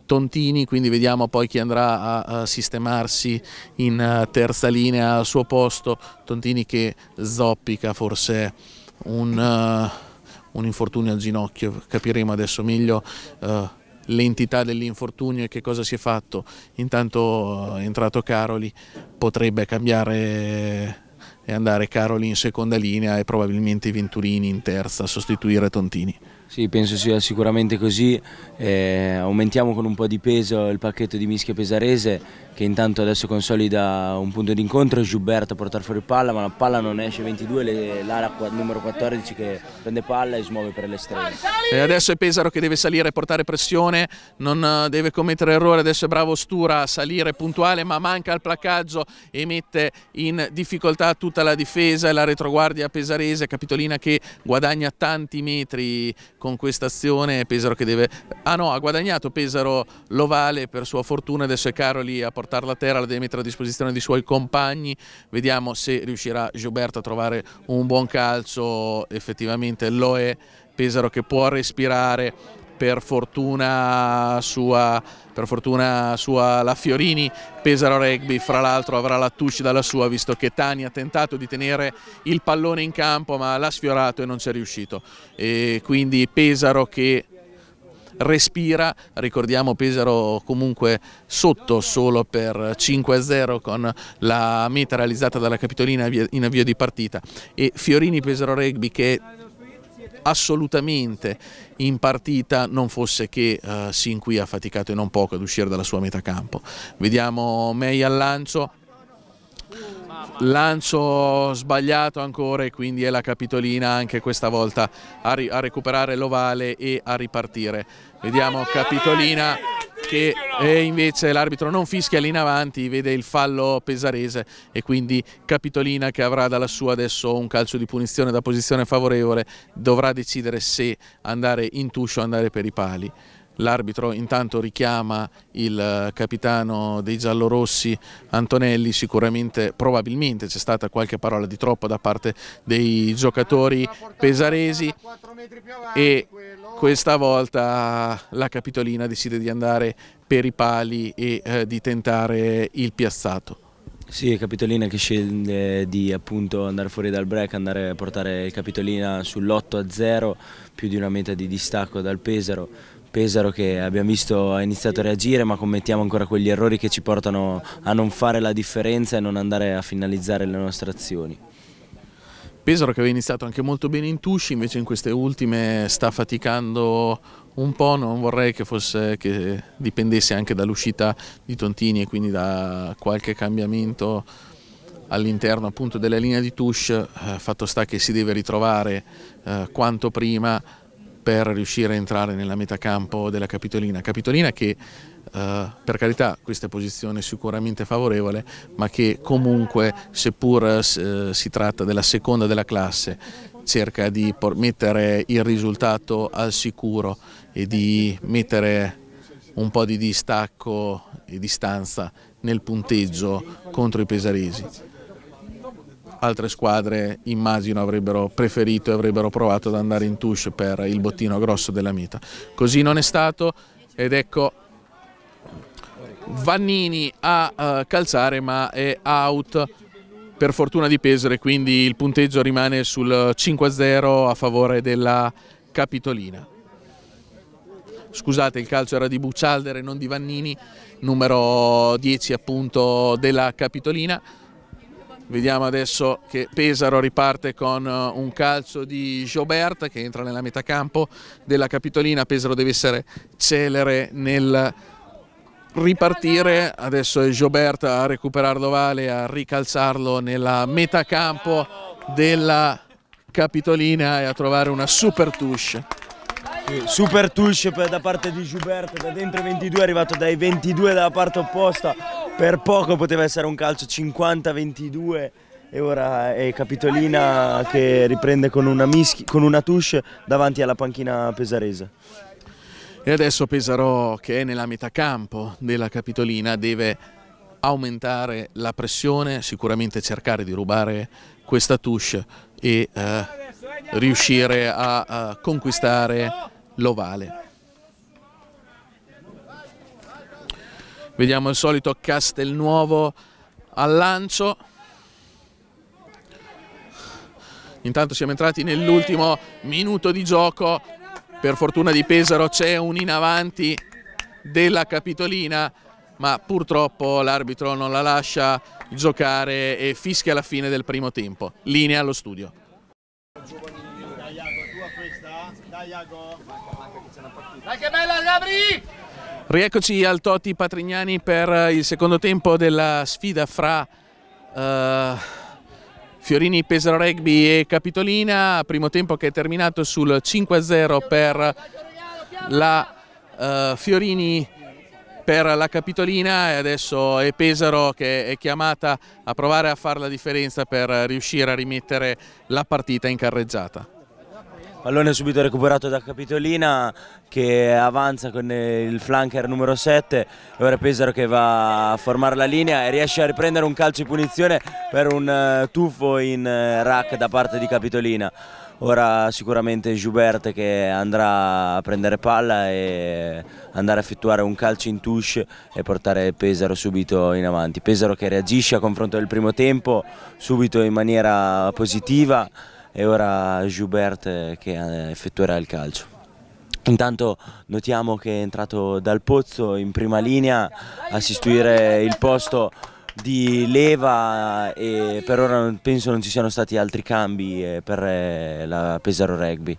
Tontini, quindi vediamo poi chi andrà a, sistemarsi in eh, terza linea al suo posto, Tontini che zoppica forse un, uh, un infortunio al ginocchio, capiremo adesso meglio. Uh, l'entità dell'infortunio e che cosa si è fatto. Intanto è entrato Caroli, potrebbe cambiare e andare Caroli in seconda linea e probabilmente Venturini in terza, a sostituire Tontini. Sì, penso sia sicuramente così, eh, aumentiamo con un po' di peso il pacchetto di mischia pesarese che intanto adesso consolida un punto d'incontro, incontro, Giuberto a portare fuori palla, ma la palla non esce 22, l'ala numero 14 che prende palla e smuove per l'estremo. E adesso è Pesaro che deve salire e portare pressione, non eh, deve commettere errore, adesso è bravo Stura a salire puntuale, ma manca il placaggio e mette in difficoltà tutta la difesa e la retroguardia pesarese, Capitolina che guadagna tanti metri con questa azione, Pesaro che deve... Ah no, ha guadagnato Pesaro l'ovale per sua fortuna, adesso è Caroli a portare portarla a terra, la deve mettere a disposizione dei suoi compagni, vediamo se riuscirà Gioberto a trovare un buon calcio, effettivamente lo è, Pesaro che può respirare, per fortuna sua, per fortuna sua la Fiorini, Pesaro Rugby fra l'altro avrà la touche dalla sua visto che Tani ha tentato di tenere il pallone in campo ma l'ha sfiorato e non ci è riuscito e quindi Pesaro che respira, ricordiamo Pesaro comunque sotto solo per 5-0 con la meta realizzata dalla Capitolina in avvio di partita e Fiorini Pesaro Rugby che assolutamente in partita non fosse che eh, sin qui ha faticato e non poco ad uscire dalla sua metà campo. Vediamo May al lancio, lancio sbagliato ancora e quindi è la Capitolina anche questa volta a, a recuperare l'ovale e a ripartire. Vediamo Capitolina che eh, invece l'arbitro non fischia lì in avanti, vede il fallo pesarese e quindi Capitolina che avrà dalla sua adesso un calcio di punizione da posizione favorevole dovrà decidere se andare in tuscio o andare per i pali l'arbitro intanto richiama il eh, capitano dei giallorossi Antonelli, sicuramente probabilmente c'è stata qualche parola di troppo da parte dei giocatori pesaresi e questa volta la capitolina decide di andare per i pali e eh, di tentare il piazzato. Sì, è Capitolina che sceglie di appunto, andare fuori dal break, andare a portare il Capitolina sull'8 0, più di una meta di distacco dal Pesaro, Pesaro che abbiamo visto ha iniziato a reagire ma commettiamo ancora quegli errori che ci portano a non fare la differenza e non andare a finalizzare le nostre azioni. Pesaro che aveva iniziato anche molto bene in Tusci, invece in queste ultime sta faticando un po', non vorrei che, fosse, che dipendesse anche dall'uscita di Tontini e quindi da qualche cambiamento all'interno appunto della linea di Tush, eh, fatto sta che si deve ritrovare eh, quanto prima per riuscire a entrare nella metà campo della Capitolina. Capitolina che Uh, per carità questa posizione è sicuramente favorevole ma che comunque seppur uh, si tratta della seconda della classe cerca di mettere il risultato al sicuro e di mettere un po' di distacco e distanza nel punteggio contro i pesaresi altre squadre immagino avrebbero preferito e avrebbero provato ad andare in touche per il bottino grosso della meta. Così non è stato ed ecco Vannini a eh, calzare ma è out per fortuna di Pesore, quindi il punteggio rimane sul 5-0 a favore della Capitolina. Scusate, il calcio era di e non di Vannini, numero 10 appunto della Capitolina. Vediamo adesso che Pesaro riparte con eh, un calcio di Gobert che entra nella metà campo della Capitolina. Pesaro deve essere celere nel ripartire. Adesso è Gobert a recuperare l'ovale, a ricalzarlo nella metà campo della Capitolina e a trovare una super touche. Super touch da parte di Giuberto, da dentro 22 è arrivato dai 22 dalla parte opposta, per poco poteva essere un calcio 50-22 e ora è Capitolina che riprende con una, mischi, con una touche davanti alla panchina pesarese. E adesso Pesaro che è nella metà campo della Capitolina deve aumentare la pressione, sicuramente cercare di rubare questa touche e eh, riuscire a, a eh, conquistare l'ovale. Vediamo il solito Castelnuovo al lancio. Intanto siamo entrati nell'ultimo minuto di gioco. Per fortuna di Pesaro c'è un in avanti della Capitolina, ma purtroppo l'arbitro non la lascia giocare e fischia la fine del primo tempo. Linea allo studio. Dai che bella Gabri! Rieccoci al Totti Patrignani per eh, il secondo tempo della sfida fra uh, Fiorini Pesaro Rugby e Capitolina, primo tempo che è terminato sul 5-0 per la uh, Fiorini per la Capitolina e adesso è Pesaro che è chiamata a provare a fare la differenza per riuscire a rimettere la partita in carreggiata. Pallone subito recuperato da Capitolina che avanza con eh, il flanker numero 7, ora Pesaro che va a formare la linea e riesce a riprendere un calcio di punizione per un eh, tuffo in eh, rack da parte di Capitolina. Ora sicuramente Joubert che andrà a prendere palla e andare a effettuare un calcio in touche e portare Pesaro subito in avanti. Pesaro che reagisce a confronto del primo tempo subito in maniera positiva e ora Joubert che eh, effettuerà il calcio. Intanto notiamo che è entrato dal Pozzo in prima linea a sostituire il posto di Leva e per ora penso non ci siano stati altri cambi eh, per eh, la Pesaro Rugby.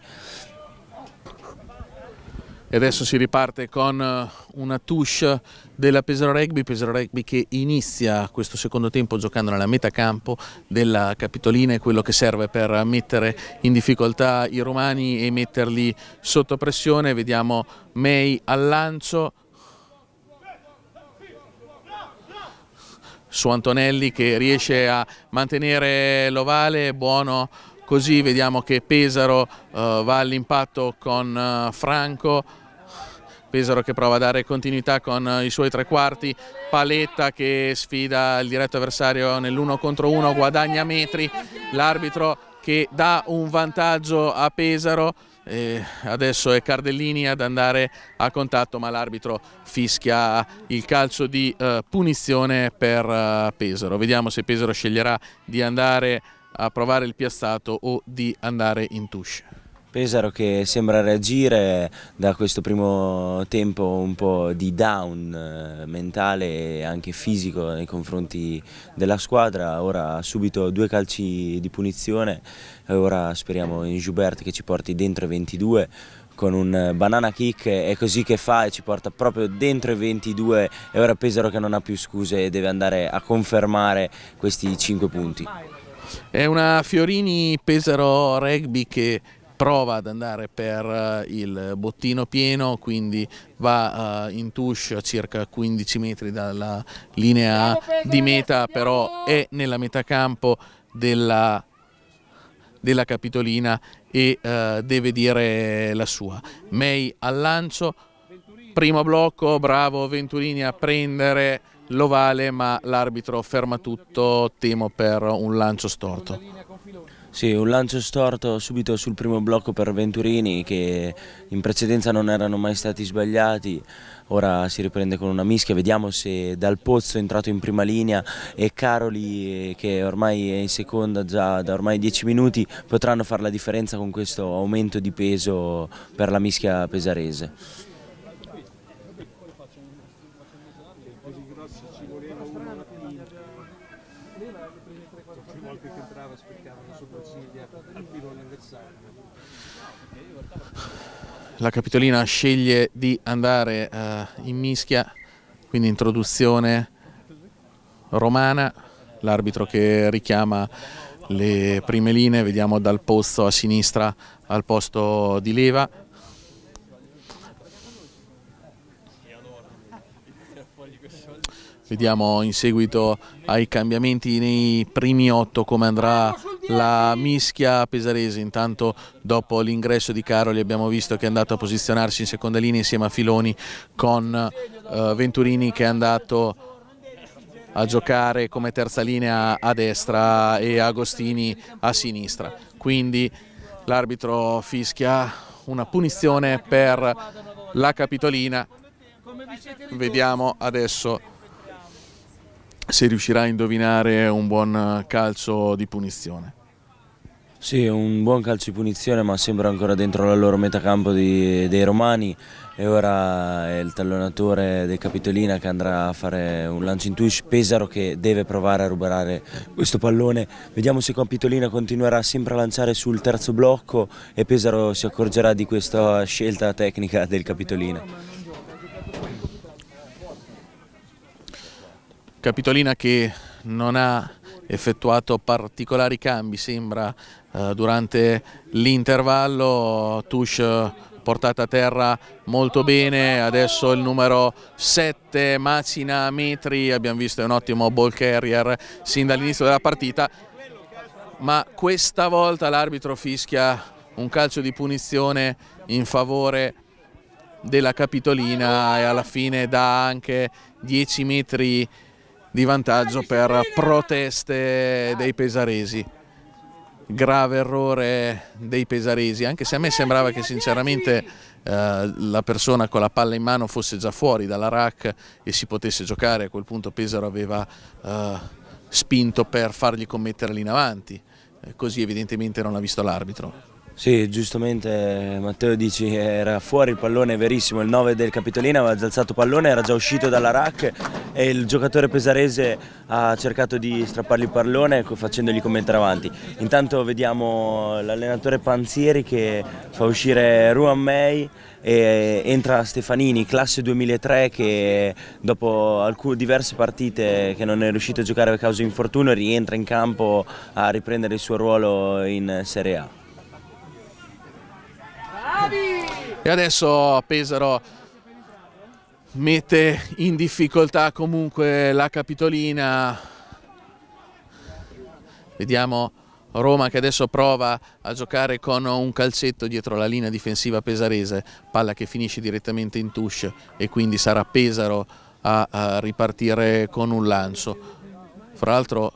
E adesso si riparte con una touche della Pesaro Rugby, Pesaro Rugby che inizia questo secondo tempo giocando nella metà campo della Capitolina, è quello che serve per mettere in difficoltà i romani e metterli sotto pressione, vediamo May al lancio, su Antonelli che riesce a mantenere l'ovale, buono così, vediamo che Pesaro uh, va all'impatto con uh, Franco, Pesaro che prova a dare continuità con i suoi tre quarti, Paletta che sfida il diretto avversario nell'uno contro uno, guadagna metri, l'arbitro che dà un vantaggio a Pesaro, e adesso è Cardellini ad andare a contatto ma l'arbitro fischia il calcio di uh, punizione per uh, Pesaro. Vediamo se Pesaro sceglierà di andare a provare il piazzato o di andare in touche. Pesaro che sembra reagire da questo primo tempo un po' di down eh, mentale e anche fisico nei confronti della squadra, ora subito due calci di punizione e ora speriamo in Joubert che ci porti dentro i 22 con un banana kick è così che fa e ci porta proprio dentro i 22 e ora Pesaro che non ha più scuse e deve andare a confermare questi 5 punti. È una Fiorini Pesaro Rugby che prova ad andare per eh, il bottino pieno, quindi va eh, in touche a circa 15 metri dalla linea di meta, però è nella metà campo della, della Capitolina e eh, deve dire la sua. May al lancio, primo blocco, bravo Venturini a prendere l'ovale, ma l'arbitro ferma tutto, temo per un lancio storto. Sì, un lancio storto subito sul primo blocco per Venturini che in precedenza non erano mai stati sbagliati, ora si riprende con una mischia, vediamo se Dal Pozzo è entrato in prima linea e Caroli eh, che ormai è in seconda già da ormai 10 minuti potranno fare la differenza con questo aumento di peso per la mischia pesarese. la Capitolina sceglie di andare uh, in mischia, quindi introduzione romana, l'arbitro che richiama le prime linee, vediamo dal posto a sinistra al posto di leva, Vediamo in seguito ai cambiamenti nei primi otto come andrà la mischia pesarese. Intanto dopo l'ingresso di Caroli abbiamo visto che è andato a posizionarsi in seconda linea insieme a Filoni con eh, Venturini che è andato a giocare come terza linea a destra e Agostini a sinistra. Quindi l'arbitro fischia una punizione per la Capitolina. Vediamo adesso se riuscirà a indovinare un buon eh, calcio di punizione. Sì, un buon calcio di punizione ma sembra ancora dentro la loro metacampo di, dei romani e ora è il tallonatore del Capitolina che andrà a fare un lancio in touche. Pesaro che deve provare a rubare questo pallone, vediamo se Capitolina continuerà sempre a lanciare sul terzo blocco e Pesaro si accorgerà di questa scelta tecnica del Capitolina. Capitolina che non ha effettuato particolari cambi, sembra, eh, durante l'intervallo. Tush eh, portata a terra molto bene, adesso il numero 7 Macina Metri, abbiamo visto un ottimo ball carrier sin dall'inizio della partita, ma questa volta l'arbitro fischia un calcio di punizione in favore della Capitolina e alla fine dà anche 10 metri di vantaggio per proteste dei pesaresi. Grave errore dei pesaresi, anche se a me sembrava che sinceramente eh, la persona con la palla in mano fosse già fuori dalla RAC e si potesse giocare, a quel punto Pesaro aveva eh, spinto per fargli commetterla in avanti, eh, così evidentemente non ha visto l'arbitro. Sì, giustamente Matteo dici era fuori il pallone, è verissimo, il 9 del Capitolina aveva già alzato pallone, era già uscito dalla rack e il giocatore pesarese ha cercato di strappargli il pallone facendogli commentare avanti. Intanto vediamo l'allenatore Panzieri che fa uscire Ruan May e entra Stefanini, classe 2003 che dopo alcune diverse partite che non è riuscito a giocare a causa di infortunio rientra in campo a riprendere il suo ruolo in Serie A. E adesso Pesaro mette in difficoltà comunque la Capitolina. Vediamo Roma che adesso prova a giocare con un calcetto dietro la linea difensiva pesarese, palla che finisce direttamente in touche e quindi sarà Pesaro a, a ripartire con un lancio. Fra l'altro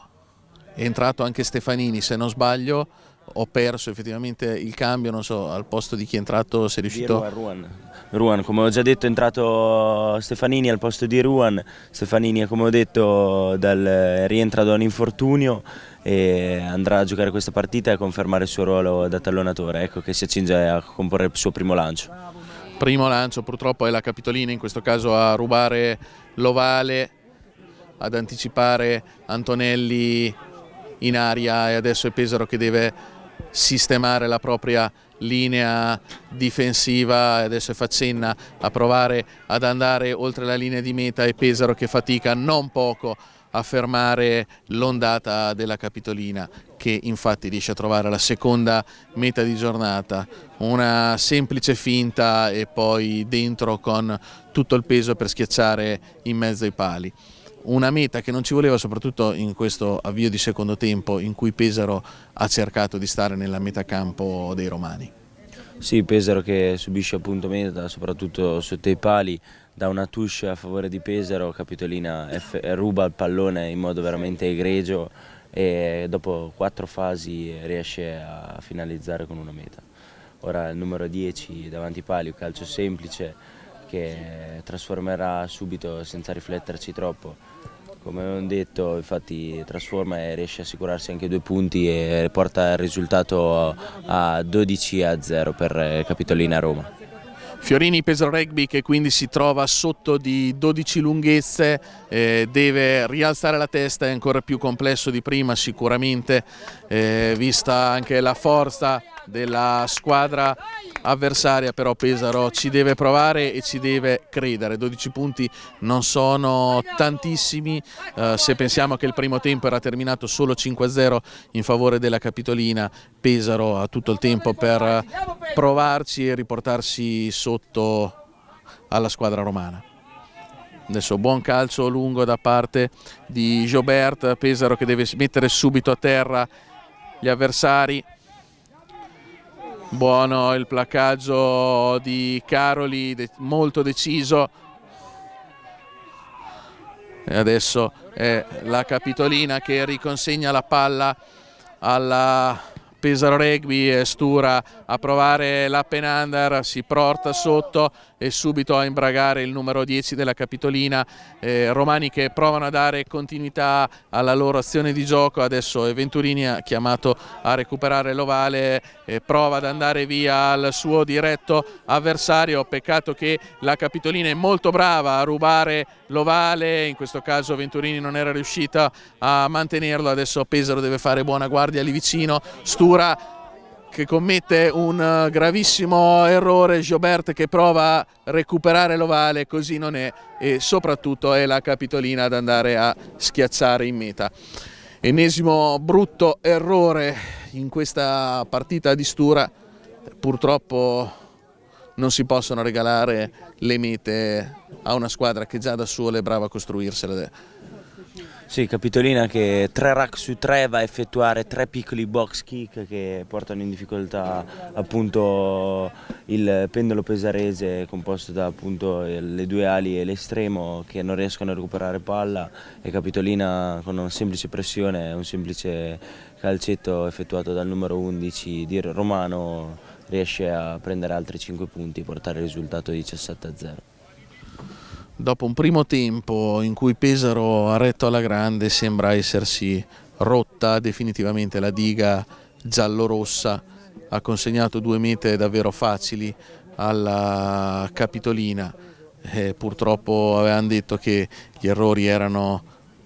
è entrato anche Stefanini se non sbaglio, ho perso effettivamente il cambio, non so, al posto di chi è entrato sei riuscito... Di Ruan, Ruan. come ho già detto è entrato Stefanini al posto di Ruan, Stefanini come ho detto dal, rientra da un infortunio e andrà a giocare questa partita e a confermare il suo ruolo da tallonatore, ecco che si accinge a comporre il suo primo lancio. Primo lancio purtroppo è la Capitolina, in questo caso a rubare l'ovale, ad anticipare Antonelli in aria e adesso è Pesaro che deve sistemare la propria linea difensiva, adesso è Facenna a provare ad andare oltre la linea di meta e Pesaro che fatica non poco a fermare l'ondata della Capitolina che infatti riesce a trovare la seconda meta di giornata, una semplice finta e poi dentro con tutto il peso per schiacciare in mezzo ai pali una meta che non ci voleva soprattutto in questo avvio di secondo tempo in cui Pesaro ha cercato di stare nella metacampo dei Romani. Sì, Pesaro che subisce appunto meta soprattutto sotto i pali da una touche a favore di Pesaro, Capitolina F eh, ruba il pallone in modo veramente egregio e dopo quattro fasi riesce a finalizzare con una meta. Ora il numero 10 davanti ai pali, un calcio semplice, che trasformerà subito senza rifletterci troppo. Come non detto, infatti trasforma e riesce a assicurarsi anche due punti e porta il risultato a 12 a 0 per Capitolina Roma. Fiorini Pesaro Rugby che quindi si trova sotto di 12 lunghezze, eh, deve rialzare la testa, è ancora più complesso di prima sicuramente, eh, vista anche la forza della squadra avversaria, però Pesaro ci deve provare e ci deve credere. 12 punti non sono tantissimi, eh, se pensiamo che il primo tempo era terminato solo 5-0 in favore della Capitolina, Pesaro ha tutto il tempo per provarci e riportarsi sotto alla squadra romana. Adesso buon calcio lungo da parte di Jobert, Pesaro che deve mettere subito a terra gli avversari, Buono il placcaggio di Caroli, de molto deciso. E adesso è la Capitolina che riconsegna la palla alla Pesaro Regbi, Stura a provare la Penandar, si porta sotto e subito a imbragare il numero 10 della Capitolina, eh, Romani che provano a dare continuità alla loro azione di gioco, adesso Venturini ha chiamato a recuperare l'ovale, eh, prova ad andare via al suo diretto avversario, peccato che la Capitolina è molto brava a rubare l'ovale, in questo caso Venturini non era riuscita a mantenerlo, adesso Pesaro deve fare buona guardia lì vicino, Stura che commette un eh, gravissimo errore, Giobert che prova a recuperare l'ovale, così non è e soprattutto è la Capitolina ad andare a schiacciare in meta. Ennesimo brutto errore in questa partita di Stura, purtroppo non si possono regalare le mete a una squadra che già da sola è brava a costruirsele sì, Capitolina che tre rack su tre va a effettuare tre piccoli box kick che portano in difficoltà appunto il pendolo pesarese composto da appunto le due ali e l'estremo che non riescono a recuperare palla e Capitolina con una semplice pressione, un semplice calcetto effettuato dal numero 11 di Romano riesce a prendere altri 5 punti e portare il risultato 17-0 dopo un primo tempo in cui Pesaro ha retto alla grande sembra essersi rotta definitivamente la diga giallorossa ha consegnato due mete davvero facili alla Capitolina, eh, purtroppo avevano detto che gli errori erano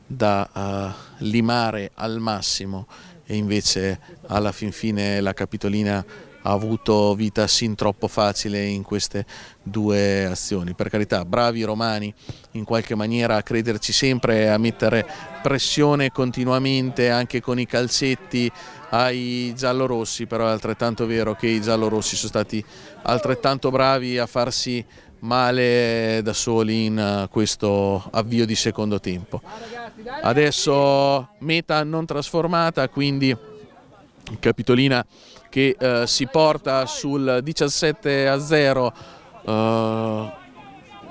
da uh, limare al massimo e invece alla fin fine la Capitolina ha avuto vita sin troppo facile in queste due azioni. Per carità, bravi romani in qualche maniera a crederci sempre, a mettere pressione continuamente anche con i calzetti ai giallorossi, però è altrettanto vero che i giallorossi sono stati altrettanto bravi a farsi male da soli in eh, questo avvio di secondo tempo. Adesso meta non trasformata, quindi Capitolina che eh, si porta sul 17 a 0 eh,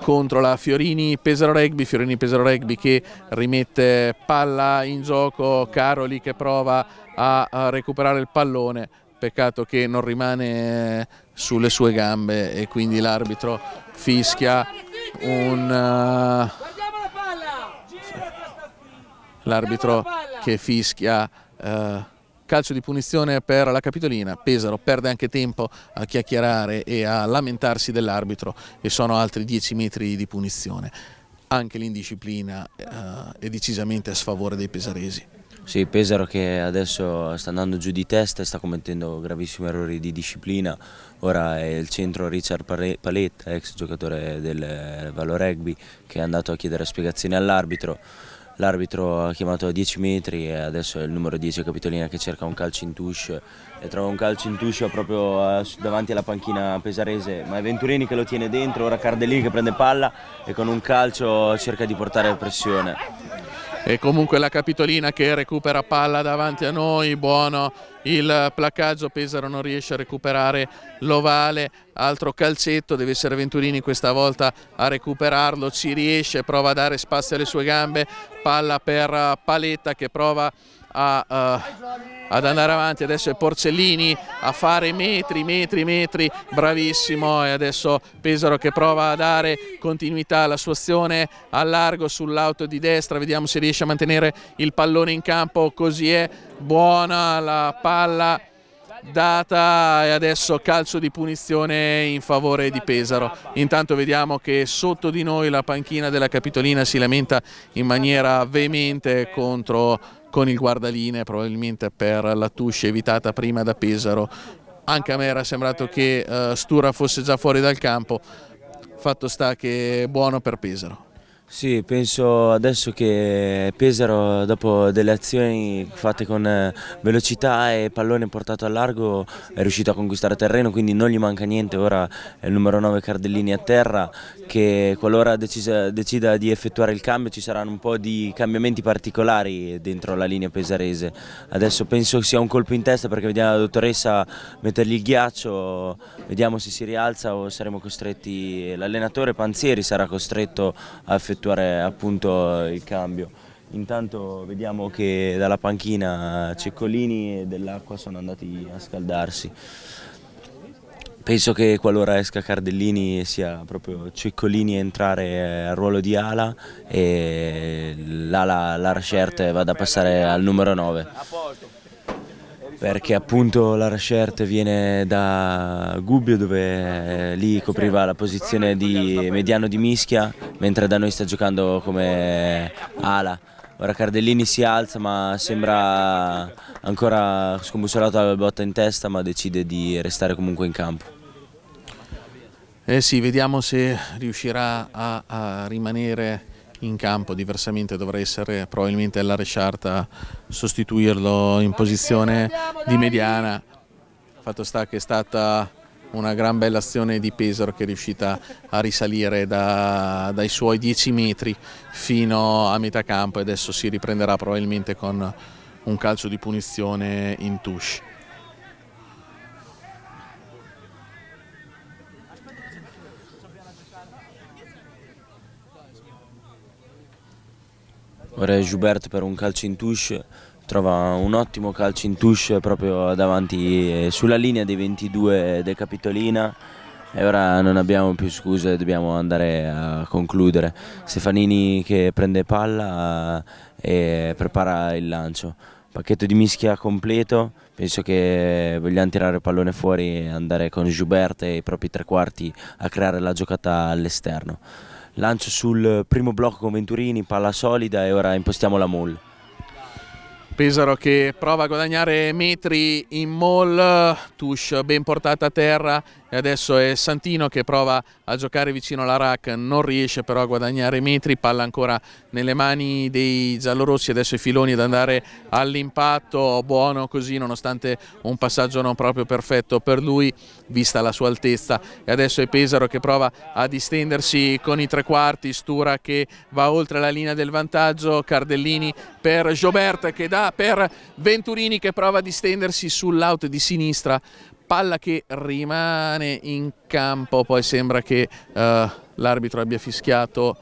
contro la Fiorini Pesaro Rugby, Fiorini Pesaro Rugby che rimette palla in gioco, Caroli che prova a, a recuperare il pallone, peccato che non rimane sulle sue gambe e quindi l'arbitro fischia un... Uh, l'arbitro che fischia... Uh, calcio di punizione per la Capitolina, Pesaro perde anche tempo a chiacchierare e a lamentarsi dell'arbitro e sono altri 10 metri di punizione. Anche l'indisciplina eh, è decisamente a sfavore dei pesaresi. Sì, Pesaro che adesso sta andando giù di testa, sta commettendo gravissimi errori di disciplina, ora è il centro Richard Paletta, ex giocatore del Vallo Rugby, che è andato a chiedere spiegazioni all'arbitro, l'arbitro ha chiamato a 10 metri e adesso è il numero 10 Capitolina che cerca un calcio in touche e trova un calcio in touche proprio eh, davanti alla panchina pesarese ma è Venturini che lo tiene dentro, ora Cardellini che prende palla e con un calcio cerca di portare pressione e comunque la Capitolina che recupera palla davanti a noi, buono il placcaggio, Pesaro non riesce a recuperare l'ovale, altro calcetto, deve essere Venturini questa volta a recuperarlo, ci riesce, prova a dare spazio alle sue gambe, palla per Paletta che prova a a, uh, ad andare avanti, adesso è Porcellini a fare metri, metri, metri, bravissimo e adesso Pesaro che prova a dare continuità alla sua azione a largo sull'auto di destra, vediamo se riesce a mantenere il pallone in campo, così è, buona la palla data e adesso calcio di punizione in favore di Pesaro. Intanto vediamo che sotto di noi la panchina della Capitolina si lamenta in maniera veemente contro con il guardaline probabilmente per la Tuscia evitata prima da Pesaro. Anche a me era sembrato che eh, Stura fosse già fuori dal campo, fatto sta che è buono per Pesaro. Sì, penso adesso che Pesaro, dopo delle azioni fatte con eh, velocità e pallone portato a largo, è riuscito a conquistare terreno, quindi non gli manca niente. Ora è il numero 9 Cardellini a terra, che qualora decisa, decida di effettuare il cambio ci saranno un po' di cambiamenti particolari dentro la linea pesarese. Adesso penso sia un colpo in testa perché vediamo la dottoressa mettergli il ghiaccio, vediamo se si rialza o saremo costretti, l'allenatore Panzieri sarà costretto a effettuare effettuare appunto il cambio. Intanto vediamo che dalla panchina Ceccolini e dell'acqua sono andati a scaldarsi. Penso che qualora esca Cardellini sia proprio Ceccolini a entrare al ruolo di ala e l'ala Lara Shert vada a passare al numero 9 perché appunto la Rashert viene da Gubbio dove eh, lì copriva la posizione di mediano di mischia mentre da noi sta giocando come ala. Ora Cardellini si alza ma sembra ancora scombussolato alla botta in testa ma decide di restare comunque in campo. Eh sì, vediamo se riuscirà a, a rimanere in campo, diversamente dovrà essere probabilmente la Resciarta sostituirlo in posizione di mediana. Fatto sta che è stata una gran bella azione di Pesaro che è riuscita a risalire da, dai suoi 10 metri fino a metà campo e adesso si riprenderà probabilmente con un calcio di punizione in touche. Ora Gilberto per un calcio in touche trova un ottimo calcio in touche proprio davanti eh, sulla linea dei 22 del Capitolina e ora non abbiamo più scuse, dobbiamo andare a concludere. Stefanini che prende palla eh, e prepara il lancio. Pacchetto di mischia completo, penso che vogliamo tirare il pallone fuori e andare con Gilbert e i propri tre quarti a creare la giocata all'esterno lancio sul primo blocco con Venturini, palla solida e ora impostiamo la mall. Pesaro che prova a guadagnare metri in mall, touche ben portata a terra e adesso è Santino che prova a giocare vicino alla rack, non riesce però a guadagnare metri, palla ancora nelle mani dei giallorossi, adesso i filoni ad andare all'impatto, buono così nonostante un passaggio non proprio perfetto per lui vista la sua altezza e adesso è Pesaro che prova a distendersi con i tre quarti, Stura che va oltre la linea del vantaggio, Cardellini per Jobert che dà per Venturini che prova a distendersi sull'out di sinistra palla che rimane in campo, poi sembra che eh, l'arbitro abbia fischiato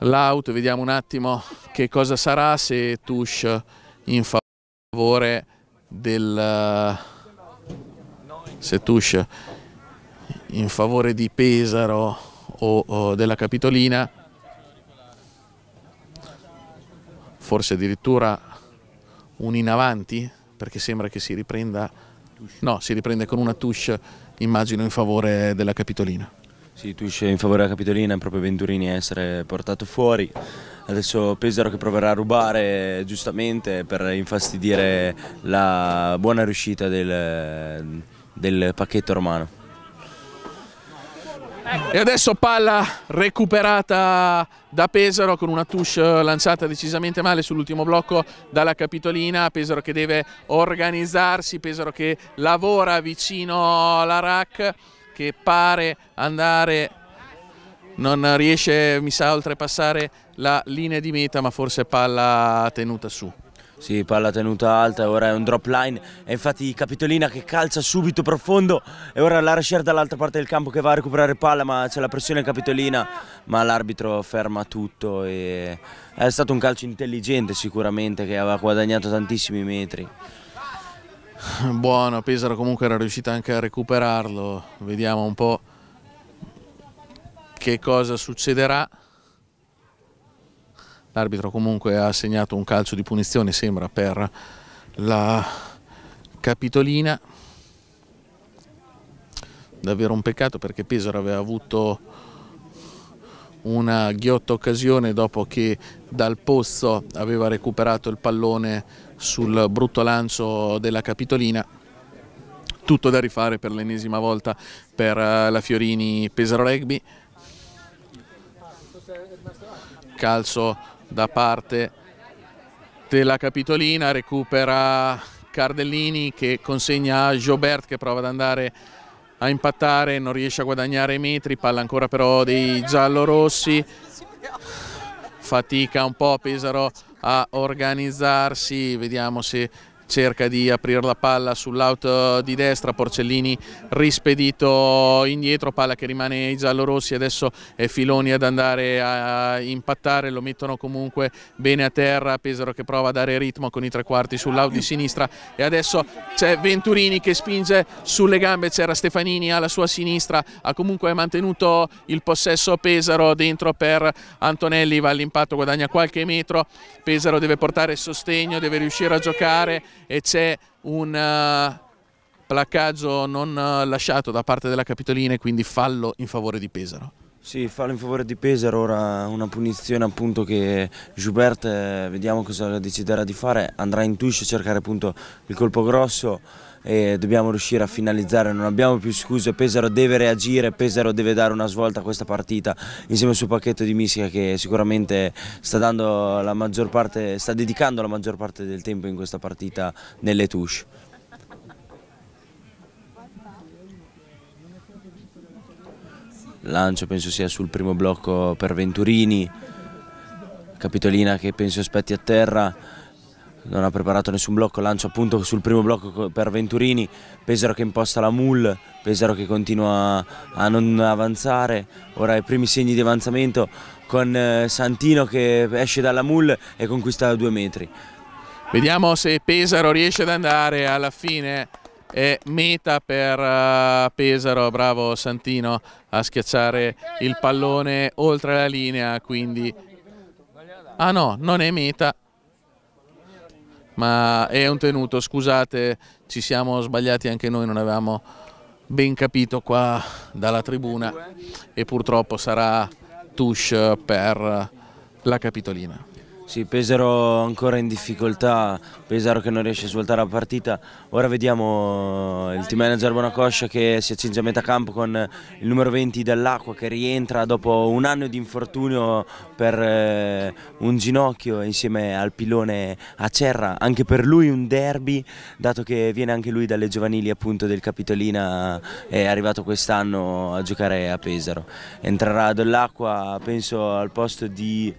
l'out, vediamo un attimo che cosa sarà se Tush in favore del se Tush in favore di Pesaro o, o della Capitolina forse addirittura un in avanti perché sembra che si riprenda No, si riprende con una touche, immagino, in favore della Capitolina. Sì, touche in favore della Capitolina, proprio Venturini a essere portato fuori. Adesso Pesaro che proverà a rubare giustamente per infastidire la buona riuscita del, del pacchetto romano. E adesso palla recuperata da Pesaro con una touche lanciata decisamente male sull'ultimo blocco dalla Capitolina, Pesaro che deve organizzarsi, Pesaro che lavora vicino alla RAC che pare andare non riesce mi sa oltrepassare la linea di meta ma forse palla tenuta su sì, palla tenuta alta, ora è un drop line, e infatti Capitolina che calza subito profondo e ora la Rasher dall'altra parte del campo che va a recuperare palla ma c'è la pressione Capitolina ma l'arbitro ferma tutto e è stato un calcio intelligente sicuramente che aveva guadagnato tantissimi metri. Buono, Pesaro comunque era riuscita anche a recuperarlo, vediamo un po' che cosa succederà. L'arbitro comunque ha segnato un calcio di punizione, sembra, per la Capitolina. Davvero un peccato perché Pesaro aveva avuto una ghiotta occasione dopo che dal pozzo aveva recuperato il pallone sul brutto lancio della Capitolina. Tutto da rifare per l'ennesima volta per eh, la Fiorini Pesaro Rugby. Calcio da parte della Capitolina, recupera Cardellini che consegna a Jobert che prova ad andare a impattare, non riesce a guadagnare i metri, palla ancora però dei giallorossi, fatica un po' Pesaro a organizzarsi, vediamo se cerca di aprire la palla sull'out eh, di destra, Porcellini rispedito indietro, palla che rimane ai giallorossi, adesso è Filoni ad andare a impattare, lo mettono comunque bene a terra, Pesaro che prova a dare ritmo con i tre quarti sull'out di sinistra e adesso c'è Venturini che spinge sulle gambe, c'era Stefanini alla sua sinistra, ha comunque mantenuto il possesso Pesaro dentro per Antonelli, va all'impatto, guadagna qualche metro, Pesaro deve portare sostegno, deve riuscire a giocare e c'è un eh, placcaggio non eh, lasciato da parte della Capitolina e quindi fallo in favore di Pesaro. Sì, fallo in favore di Pesaro, ora una punizione appunto che Joubert, eh, vediamo cosa deciderà di fare, andrà in touche a cercare appunto il colpo grosso e dobbiamo riuscire a finalizzare, non abbiamo più scuse, Pesaro deve reagire, Pesaro deve dare una svolta a questa partita insieme al suo pacchetto di Misica che sicuramente sta, la parte, sta dedicando la maggior parte del tempo in questa partita nelle touche. lancio penso sia sul primo blocco per Venturini, Capitolina che penso aspetti a terra, non ha preparato nessun blocco, lancio appunto sul primo blocco per Venturini, Pesaro che imposta la mull, Pesaro che continua a non avanzare, ora i primi segni di avanzamento con eh, Santino che esce dalla mull e conquista due metri. Vediamo se Pesaro riesce ad andare alla fine. È meta per eh, Pesaro, bravo Santino a schiacciare il pallone oltre la linea, quindi... Ah no, non è meta, ma è un tenuto, scusate, ci siamo sbagliati anche noi, non avevamo ben capito qua dalla tribuna e purtroppo sarà touche per la Capitolina. Sì, Pesaro ancora in difficoltà, Pesaro che non riesce a svoltare la partita. Ora vediamo eh, il team manager Bonacoscia che si accinge a metà campo con il numero 20 dell'acqua che rientra dopo un anno di infortunio per eh, un ginocchio insieme al pilone Acerra. Anche per lui un derby, dato che viene anche lui dalle giovanili appunto del Capitolina, è arrivato quest'anno a giocare a Pesaro. Entrerà dell'acqua penso al posto di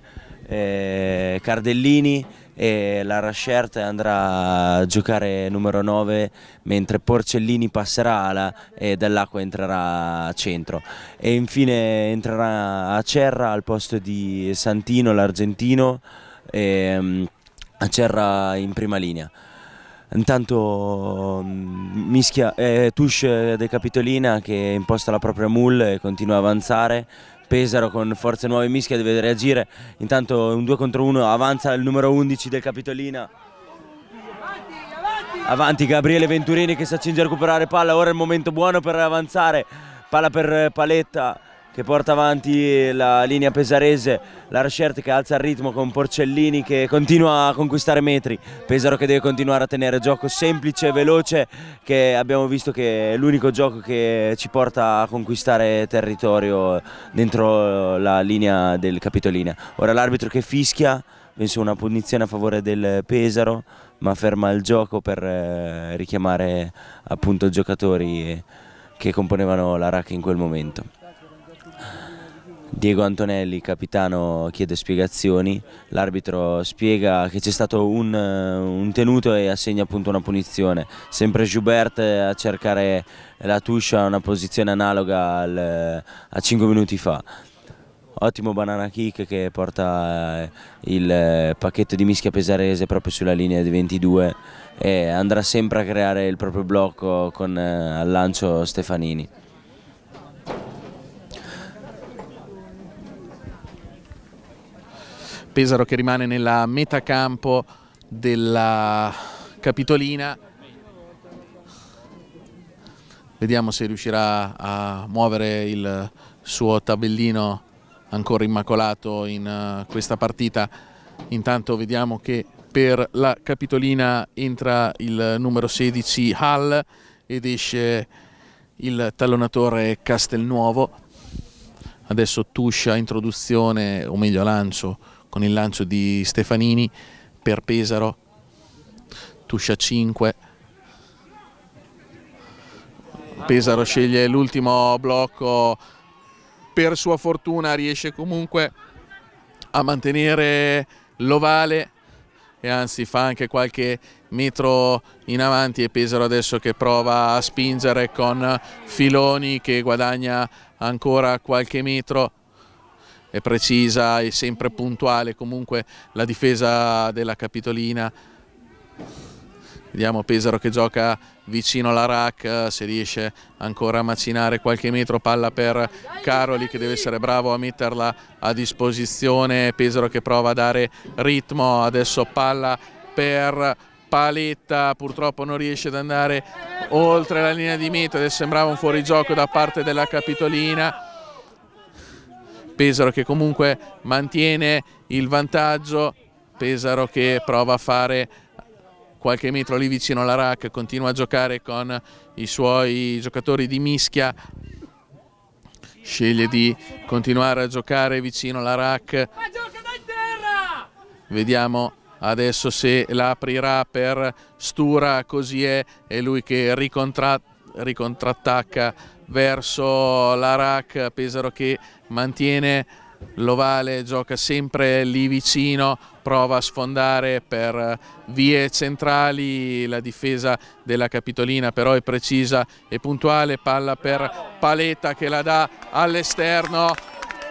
eh, Cardellini e la Rashert andrà a giocare numero 9 mentre Porcellini passerà ala e Dall'Acqua entrerà a centro e infine entrerà a Cerra al posto di Santino l'argentino e ehm, a Cerra in prima linea intanto mm, mischia, eh, Tush De Capitolina che imposta la propria mull e continua a avanzare Pesaro con forze nuove mischia deve reagire, intanto un 2 contro 1 avanza il numero 11 del Capitolina. Avanti Gabriele Venturini che si accinge a recuperare palla, ora è il momento buono per avanzare, palla per Paletta, che porta avanti la linea pesarese, la Rascert che alza il ritmo con Porcellini che continua a conquistare metri, Pesaro che deve continuare a tenere gioco semplice, e veloce, che abbiamo visto che è l'unico gioco che ci porta a conquistare territorio dentro la linea del Capitolina. Ora l'arbitro che fischia, penso una punizione a favore del Pesaro, ma ferma il gioco per eh, richiamare appunto giocatori che componevano la RAC in quel momento. Diego Antonelli, capitano, chiede spiegazioni, l'arbitro spiega che c'è stato un, eh, un, tenuto e assegna appunto una punizione, sempre Joubert eh, a cercare la touche a una posizione analoga al, eh, a 5 minuti fa. Ottimo banana kick che porta il pacchetto di mischia pesarese proprio sulla linea di 22 e andrà sempre a creare il proprio blocco con al lancio Stefanini. Pesaro che rimane nella metacampo della Capitolina. Vediamo se riuscirà a muovere il suo tabellino ancora immacolato in eh, questa partita. Intanto vediamo che per la Capitolina entra il numero 16 Hall ed esce il tallonatore Castelnuovo. Adesso Tuscia introduzione, o meglio lancio, con il lancio di Stefanini per Pesaro, Tuscia 5. Pesaro sceglie l'ultimo blocco, per sua fortuna riesce comunque a mantenere l'ovale e anzi fa anche qualche metro in avanti e Pesaro adesso che prova a spingere con Filoni che guadagna ancora qualche metro è precisa, e sempre puntuale, comunque la difesa della Capitolina. Vediamo Pesaro che gioca vicino alla rack, eh, se riesce ancora a macinare qualche metro, palla per Caroli che deve essere bravo a metterla a disposizione, Pesaro che prova a dare ritmo, adesso palla per Paletta, purtroppo non riesce ad andare oltre la linea di meta, sembrava un fuorigioco da parte della Capitolina, Pesaro che comunque mantiene il vantaggio, Pesaro che prova a fare qualche metro lì vicino alla RAC, continua a giocare con i suoi giocatori di mischia, sceglie di continuare a giocare vicino alla RAC. Vediamo adesso se la aprirà per Stura, così è, è lui che ricontrattacca verso la RAC, Pesaro che mantiene l'ovale, gioca sempre lì vicino, prova a sfondare per vie centrali, la difesa della Capitolina però è precisa e puntuale, palla per Paletta che la dà all'esterno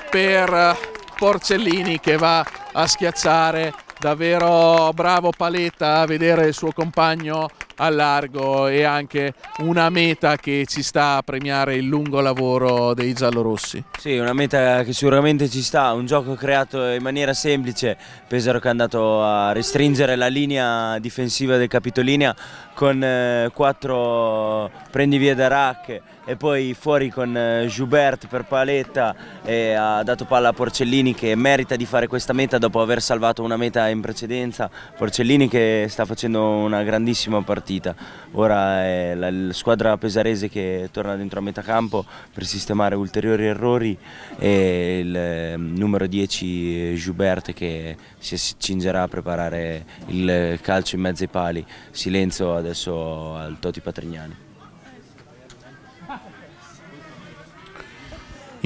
per Porcellini che va a schiacciare, davvero bravo Paletta a vedere il suo compagno al largo e anche una meta che ci sta a premiare il lungo lavoro dei giallorossi. Sì, una meta che sicuramente ci sta, un gioco creato in maniera semplice, Pesaro che è andato a restringere la linea difensiva del Capitolinea con eh, quattro prendivie da rack e poi fuori con eh, Joubert per paletta e ha dato palla a Porcellini che merita di fare questa meta dopo aver salvato una meta in precedenza. Porcellini che sta facendo una grandissima partita, ora è la, squadra pesarese che torna dentro a metà campo per sistemare ulteriori errori e il ehm, numero 10 Joubert che si accingerà a preparare il calcio in mezzo ai pali. Silenzio adesso al Toti Patrignani.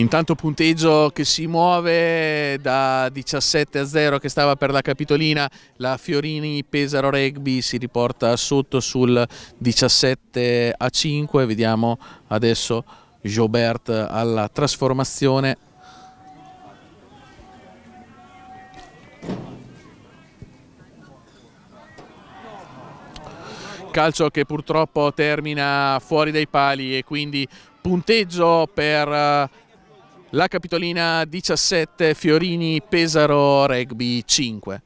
Intanto punteggio che si muove da 17 a 0 che stava per la Capitolina, la Fiorini Pesaro Rugby si riporta sotto sul 17 a 5, vediamo adesso Jobert alla trasformazione. Calcio che purtroppo termina fuori dai pali e quindi punteggio per eh, la Capitolina 17, Fiorini Pesaro Rugby 5.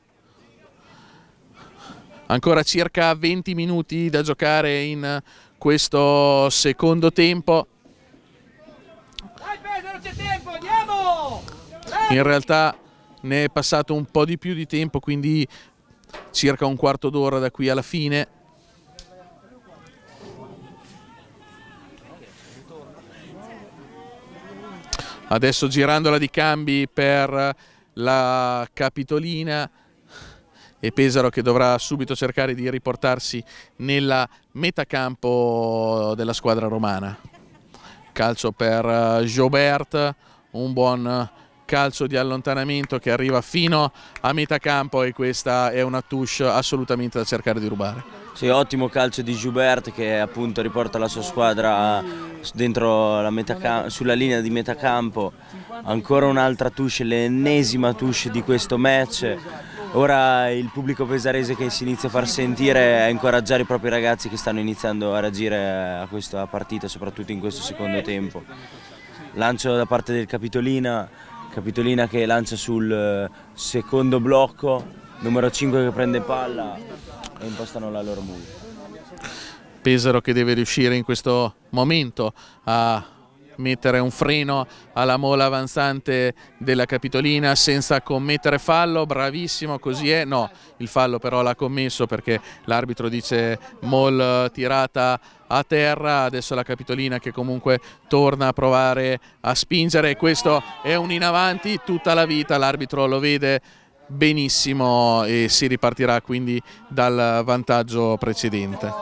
Ancora circa 20 minuti da giocare in questo secondo tempo. In realtà ne è passato un po' di più di tempo, quindi circa un quarto d'ora da qui alla fine. adesso girandola di cambi per la Capitolina e Pesaro che dovrà subito cercare di riportarsi nella metacampo della squadra romana. Calcio per eh, Jobert, un buon calcio di allontanamento che arriva fino a metà campo e questa è una touche assolutamente da cercare di rubare. Sì, ottimo calcio di Joubert che appunto riporta la sua squadra metà, sulla linea di metà campo. Ancora un'altra touche, l'ennesima touche di questo match. Ora il pubblico pesarese che si inizia a far sentire e a incoraggiare i propri ragazzi che stanno iniziando a reagire a questa partita, soprattutto in questo secondo tempo. Lancio da parte del Capitolina, Capitolina che lancia sul secondo blocco, numero 5 che prende palla, e impostano la loro bulla. Pesaro che deve riuscire in questo momento a mettere un freno alla mola avanzante della Capitolina senza commettere fallo, bravissimo, così è, no, il fallo però l'ha commesso perché l'arbitro dice mol tirata a terra, adesso la Capitolina che comunque torna a provare a spingere, questo è un in avanti tutta la vita, l'arbitro lo vede benissimo e si ripartirà quindi dal vantaggio precedente.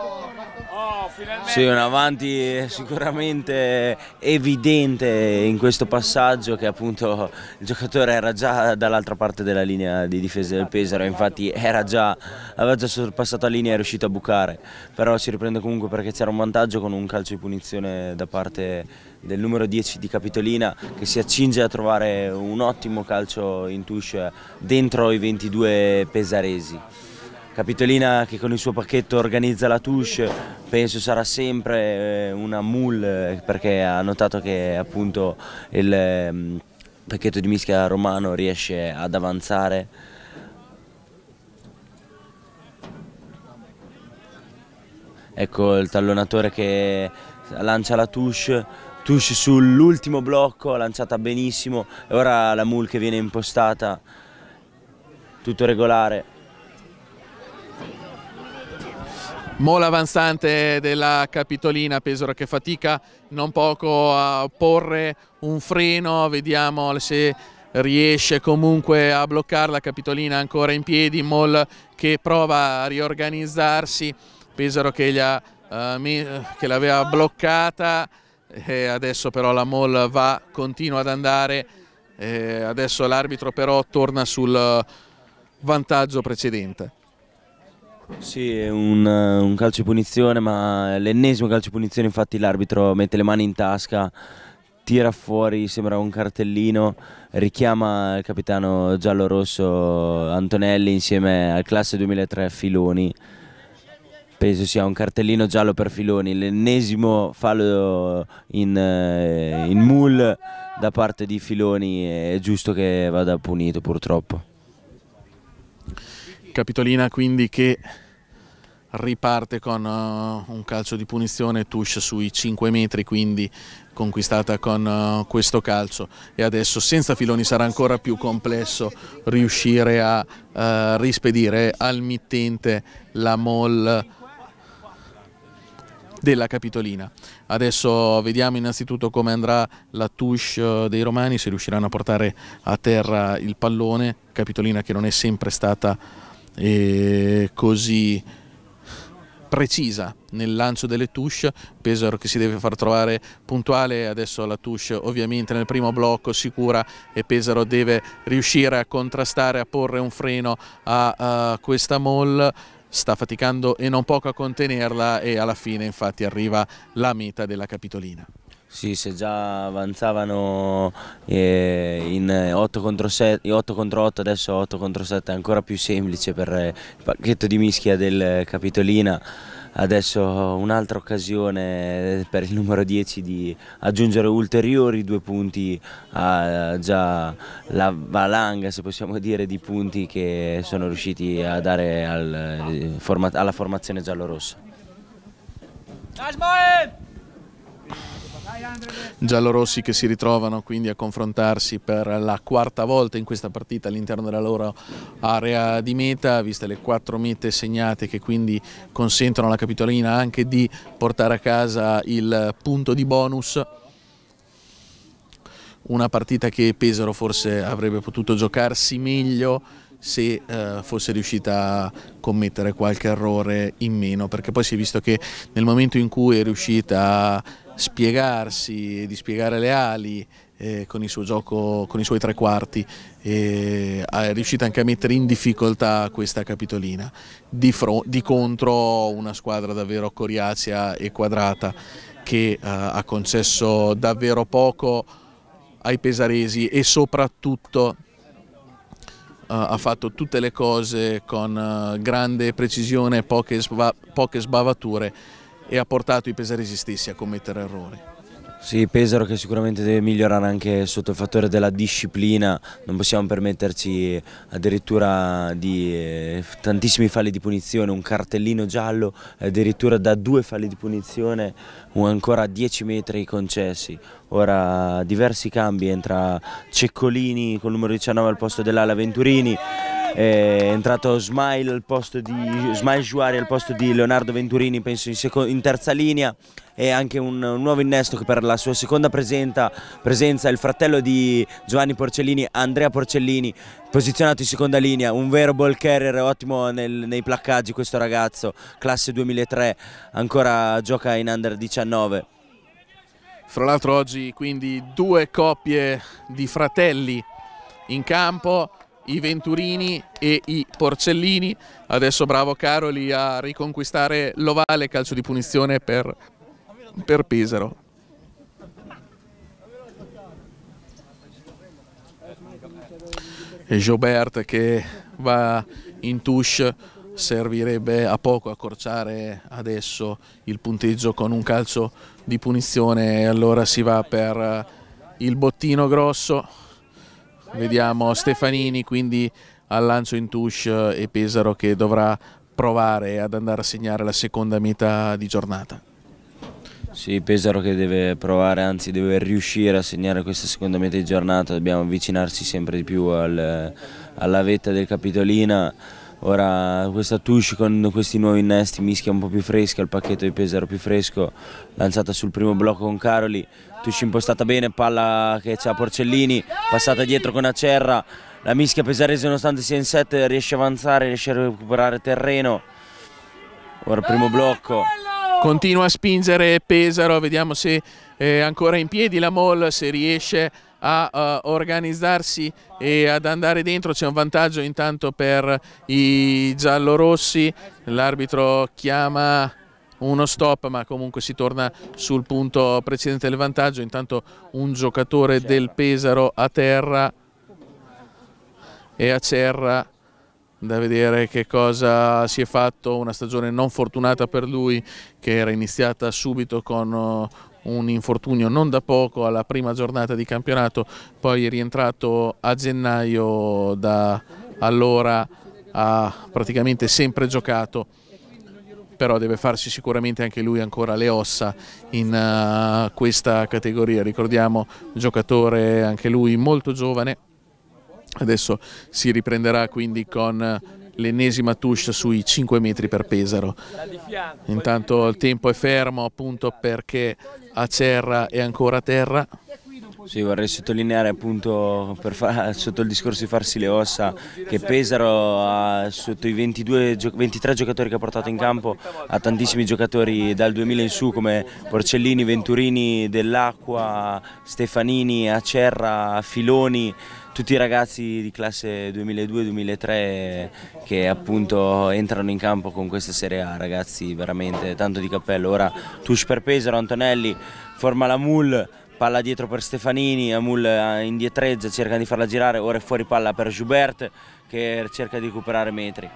Sì, un avanti sicuramente evidente in questo passaggio che appunto il giocatore era già dall'altra parte della linea di difesa del Pesaro, infatti già, aveva già sorpassato la linea e è riuscito a bucare, però si riprende comunque perché c'era un vantaggio con un calcio di punizione da parte del numero 10 di Capitolina che si accinge a trovare un ottimo calcio in touche dentro i 22 pesaresi. Capitolina che con il suo pacchetto organizza la touche, penso sarà sempre eh, una mull perché ha notato che appunto il mm, pacchetto di mischia romano riesce ad avanzare ecco il tallonatore che lancia la touche touche sull'ultimo blocco lanciata benissimo e ora la mull che viene impostata tutto regolare mola avanzante della Capitolina, Pesaro che fatica non poco a porre un freno, vediamo se riesce comunque a bloccarla, Capitolina ancora in piedi, Moll che prova a riorganizzarsi, Pesaro che eh, l'aveva eh, bloccata e adesso però la Moll va, continua ad andare, adesso l'arbitro però torna sul vantaggio precedente. Sì, è un, eh, un calcio punizione, ma l'ennesimo calcio di punizione, infatti l'arbitro mette le mani in tasca, tira fuori, sembra un cartellino, richiama il capitano giallo-rosso Antonelli insieme al classe 2003 Filoni. Penso sia un cartellino giallo per Filoni, l'ennesimo fallo in, eh, in mull da parte di Filoni, è giusto che vada punito purtroppo. Capitolina quindi che riparte con uh, un calcio di punizione, touche sui 5 metri, quindi conquistata con uh, questo calcio e adesso senza filoni sarà ancora più complesso riuscire a uh, rispedire al mittente la mol della Capitolina. Adesso vediamo innanzitutto come andrà la touche dei Romani, se riusciranno a portare a terra il pallone, Capitolina che non è sempre stata eh, così precisa nel lancio delle touche, Pesaro che si deve far trovare puntuale adesso la touche ovviamente nel primo blocco sicura e Pesaro deve riuscire a contrastare, a porre un freno a, a questa mall sta faticando e non poco a contenerla e alla fine infatti arriva la meta della Capitolina. Sì, se già avanzavano eh, in 8 eh, contro, 7, 8 contro 8, adesso 8 contro 7 è ancora più semplice per eh, il pacchetto di mischia del Capitolina. Adesso un'altra occasione eh, per il numero 10 di aggiungere ulteriori due punti a già la valanga, se possiamo dire, di punti che sono riusciti a dare al, alla formazione giallorossa. Asmoe! giallorossi che si ritrovano quindi a confrontarsi per la quarta volta in questa partita all'interno della loro area di meta, viste le quattro mete segnate che quindi consentono alla Capitolina anche di portare a casa il punto di bonus una partita che Pesaro forse avrebbe potuto giocarsi meglio se eh, fosse riuscita a commettere qualche errore in meno, perché poi si è visto che nel momento in cui è riuscita a spiegarsi e di spiegare le ali eh, con il suo gioco, con i suoi tre quarti, eh, è riuscita anche a mettere in difficoltà questa capitolina. Di, di contro una squadra davvero coriacea e quadrata che eh, ha concesso davvero poco ai pesaresi e soprattutto eh, ha fatto tutte le cose con eh, grande precisione, poche, sba poche sbavature e ha portato i pesaresi stessi a commettere errori. Sì, Pesaro che sicuramente deve migliorare anche sotto il fattore della disciplina, non possiamo permetterci addirittura di eh, tantissimi falli di punizione, un cartellino giallo, addirittura da due falli di punizione o ancora 10 metri concessi. Ora diversi cambi, entra Ceccolini con il numero 19 al posto dell'Ala Venturini è entrato Smile al posto di Smile Juari al posto di Leonardo Venturini penso in, in terza linea e anche un, un, nuovo innesto che per la sua seconda presenta, presenza il fratello di Giovanni Porcellini, Andrea Porcellini, posizionato in seconda linea, un vero ball carrier, ottimo nel, nei placcaggi questo ragazzo, classe 2003, ancora gioca in under 19. Fra l'altro oggi quindi due coppie di fratelli in campo, i Venturini e i Porcellini. Adesso bravo Caroli a riconquistare l'ovale, calcio di punizione per, per Pesaro. E Gobert che va in touche servirebbe a poco accorciare adesso il punteggio con un calcio di punizione e allora si va per il bottino grosso Vediamo Stefanini quindi al lancio in touche eh, e Pesaro che dovrà provare ad andare a segnare la seconda metà di giornata. Sì, Pesaro che deve provare, anzi deve riuscire a segnare questa seconda metà di giornata, dobbiamo avvicinarsi sempre di più al, alla vetta del Capitolina. Ora questa touche con questi nuovi innesti mischia un po' più fresca, il pacchetto di Pesaro più fresco, lanciata sul primo blocco con Caroli, Tucci impostata bene, palla che c'è a Porcellini, passata dietro con Acerra, la mischia Pesarese nonostante sia in 7 riesce a avanzare, riesce a recuperare terreno. Ora primo blocco. Continua a spingere Pesaro, vediamo se è eh, ancora in piedi la Moll, se riesce a uh, organizzarsi e ad andare dentro. C'è un vantaggio intanto per i giallorossi. L'arbitro chiama uno stop ma comunque si torna sul punto precedente del vantaggio, intanto un giocatore del Pesaro a terra e a Cerra da vedere che cosa si è fatto, una stagione non fortunata per lui che era iniziata subito con uh, un infortunio non da poco alla prima giornata di campionato, poi è rientrato a gennaio da allora ha praticamente sempre giocato però deve farsi sicuramente anche lui ancora le ossa in uh, questa categoria. Ricordiamo giocatore anche lui molto giovane, adesso si riprenderà quindi con l'ennesima touche sui 5 metri per Pesaro. Intanto il tempo è fermo appunto perché Acerra è ancora a terra. Sì, vorrei sottolineare appunto far, sotto il discorso di farsi le ossa che Pesaro ha, sotto i 22, 23 giocatori che ha portato in campo ha tantissimi giocatori dal 2000 in su come Porcellini, Venturini, Dell'Acqua, Stefanini, Acerra, Filoni tutti i ragazzi di classe 2002-2003 che appunto entrano in campo con questa Serie A, ragazzi veramente tanto di cappello. Ora Tush per Pesaro, Antonelli, forma la Mull, palla dietro per Stefanini, Amul eh, indietreggia, cerca di farla girare, ora è fuori palla per Joubert che cerca di recuperare metri.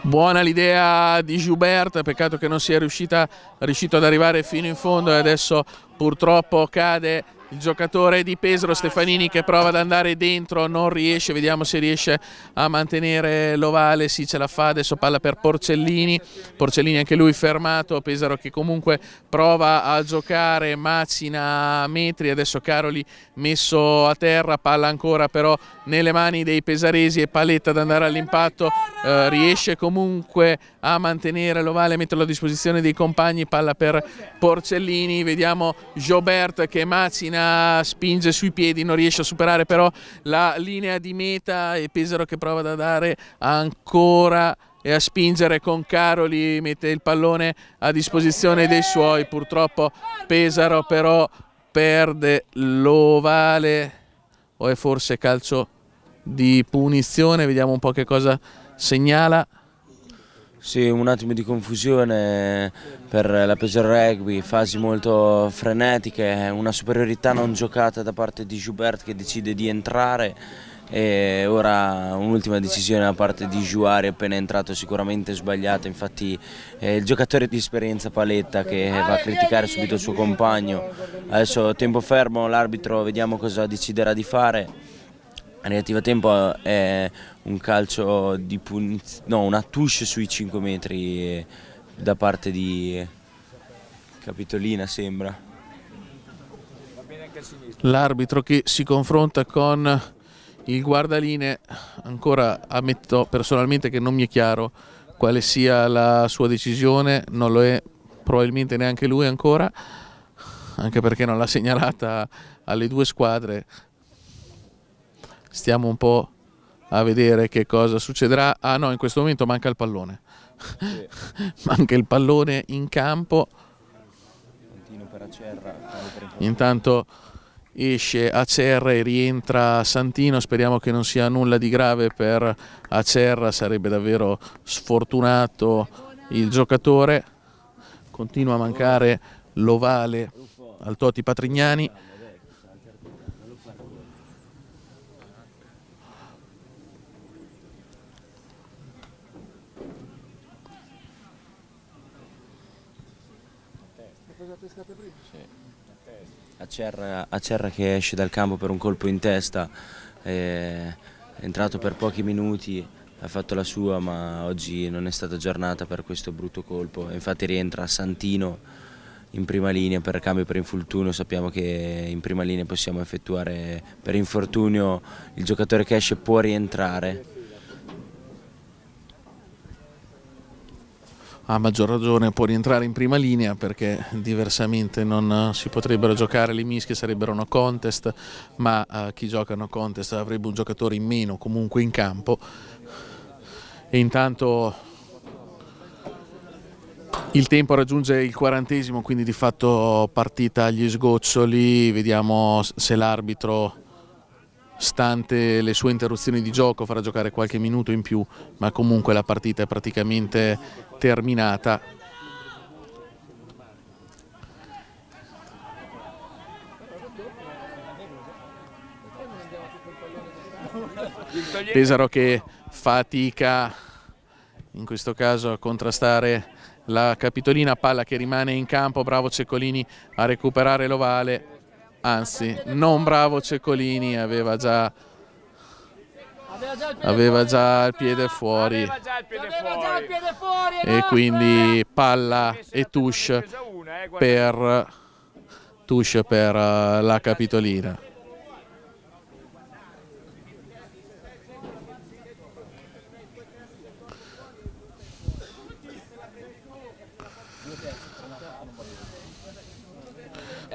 Buona l'idea di Joubert, peccato che non sia riuscita, riuscito ad arrivare fino in fondo e adesso purtroppo cade il giocatore di Pesaro Stefanini che prova ad andare dentro non riesce, vediamo se riesce a mantenere l'ovale, sì ce la fa adesso palla per Porcellini Porcellini anche lui fermato, Pesaro che comunque prova a giocare macina metri, adesso Caroli messo a terra, palla ancora però nelle mani dei pesaresi e Paletta ad andare all'impatto eh, riesce comunque a mantenere l'ovale, metterlo a disposizione dei compagni, palla per Porcellini, vediamo Jobert che macina linea, spinge sui piedi, non riesce a superare però la linea di meta e Pesaro che prova da dare ancora e a spingere con Caroli, mette il pallone a disposizione dei suoi, purtroppo Pesaro però perde l'ovale o è forse calcio di punizione, vediamo un po' che cosa segnala. Sì, un attimo di confusione per la Pesaro Rugby, fasi molto frenetiche, una superiorità non giocata da parte di Joubert che decide di entrare e ora un'ultima decisione da parte di Juari appena entrato sicuramente sbagliata, infatti è il giocatore di esperienza Paletta che va a criticare subito il suo compagno, adesso tempo fermo, l'arbitro vediamo cosa deciderà di fare. Relativa tempo eh, è un calcio di punizione, no, una touche sui 5 metri eh, da parte di Capitolina sembra. L'arbitro che si confronta con il guardaline, ancora ammetto personalmente che non mi è chiaro quale sia la sua decisione, non lo è probabilmente neanche lui ancora, anche perché non l'ha segnalata alle due squadre, stiamo un po' a vedere che cosa succederà. Ah no, in questo momento manca il pallone. Sì. manca il pallone in campo. Acerra, Intanto esce Acerra e rientra Santino, speriamo che non sia nulla di grave per Acerra, sarebbe davvero sfortunato il giocatore. Continua a mancare l'ovale al Toti Patrignani. Acerra, Acerra che esce dal campo per un colpo in testa, è entrato per pochi minuti, ha fatto la sua ma oggi non è stata giornata per questo brutto colpo, infatti rientra Santino in prima linea per cambio per infortunio, sappiamo che in prima linea possiamo effettuare per infortunio, il giocatore che esce può rientrare a maggior ragione può rientrare in prima linea perché diversamente non eh, si potrebbero giocare le mischie, sarebbero no contest, ma eh, chi gioca no contest avrebbe un giocatore in meno comunque in campo. E intanto il tempo raggiunge il quarantesimo, quindi di fatto partita agli sgoccioli, vediamo se l'arbitro stante le sue interruzioni di gioco farà giocare qualche minuto in più, ma comunque la partita è praticamente terminata. Pesaro che fatica in questo caso a contrastare la Capitolina, palla che rimane in campo, bravo Ceccolini a recuperare l'ovale, anzi non bravo Ceccolini, aveva già aveva già il piede fuori, e quindi palla e touche eh, per, touche per eh, la Capitolina.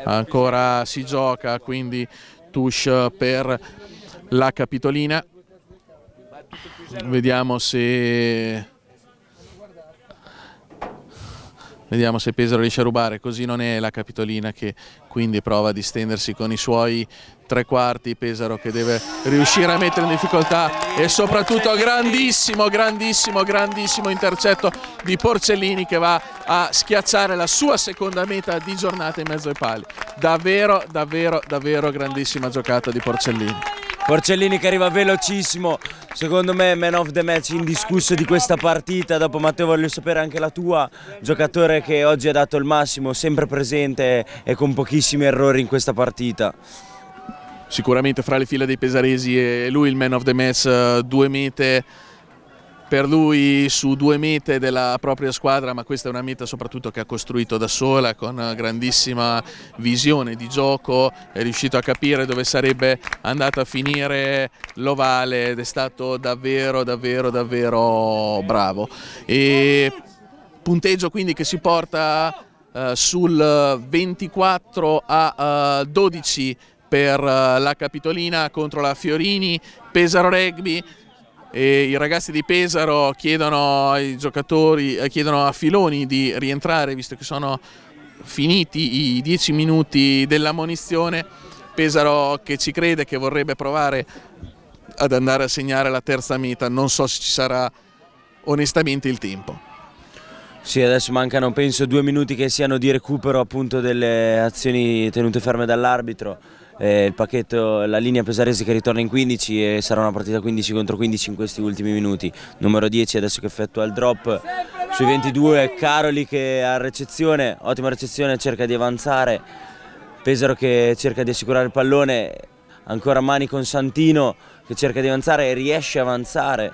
Ancora si gioca, quindi touche per la Capitolina. Vediamo se... Vediamo se Pesaro riesce a rubare, così non è la Capitolina che quindi prova a distendersi con i suoi tre quarti, Pesaro che deve riuscire a mettere in difficoltà e soprattutto grandissimo, grandissimo, grandissimo intercetto di Porcellini che va a schiacciare la sua seconda meta di giornata in mezzo ai pali. Davvero, davvero, davvero grandissima giocata di Porcellini. Porcellini che arriva velocissimo, secondo me man of the match indiscusso di questa partita, dopo Matteo voglio sapere anche la tua, giocatore che oggi ha dato il massimo, sempre presente e con pochissimi errori in questa partita. Sicuramente fra le file dei pesaresi e lui il man of the match, eh, due mete per lui su due mete della propria squadra, ma questa è una meta soprattutto che ha costruito da sola con grandissima visione di gioco, è riuscito a capire dove sarebbe andata a finire l'ovale ed è stato davvero davvero davvero bravo. E punteggio quindi che si porta eh, sul 24 a eh, 12 per eh, la Capitolina contro la Fiorini, Pesaro Rugby e I ragazzi di Pesaro chiedono ai giocatori, eh, chiedono a Filoni di rientrare visto che sono finiti i dieci minuti della munizione. Pesaro che ci crede, che vorrebbe provare ad andare a segnare la terza meta, non so se ci sarà onestamente il tempo. Sì, adesso mancano penso due minuti che siano di recupero appunto delle azioni tenute ferme dall'arbitro eh, pacchetto, la linea pesarese che ritorna in 15 e sarà una partita 15 contro 15 in questi ultimi minuti. Numero 10 adesso che effettua il drop sui 22, Caroli che ha recezione, ottima recezione, cerca di avanzare, Pesaro che cerca di assicurare il pallone, ancora mani con Santino che cerca di avanzare e riesce a avanzare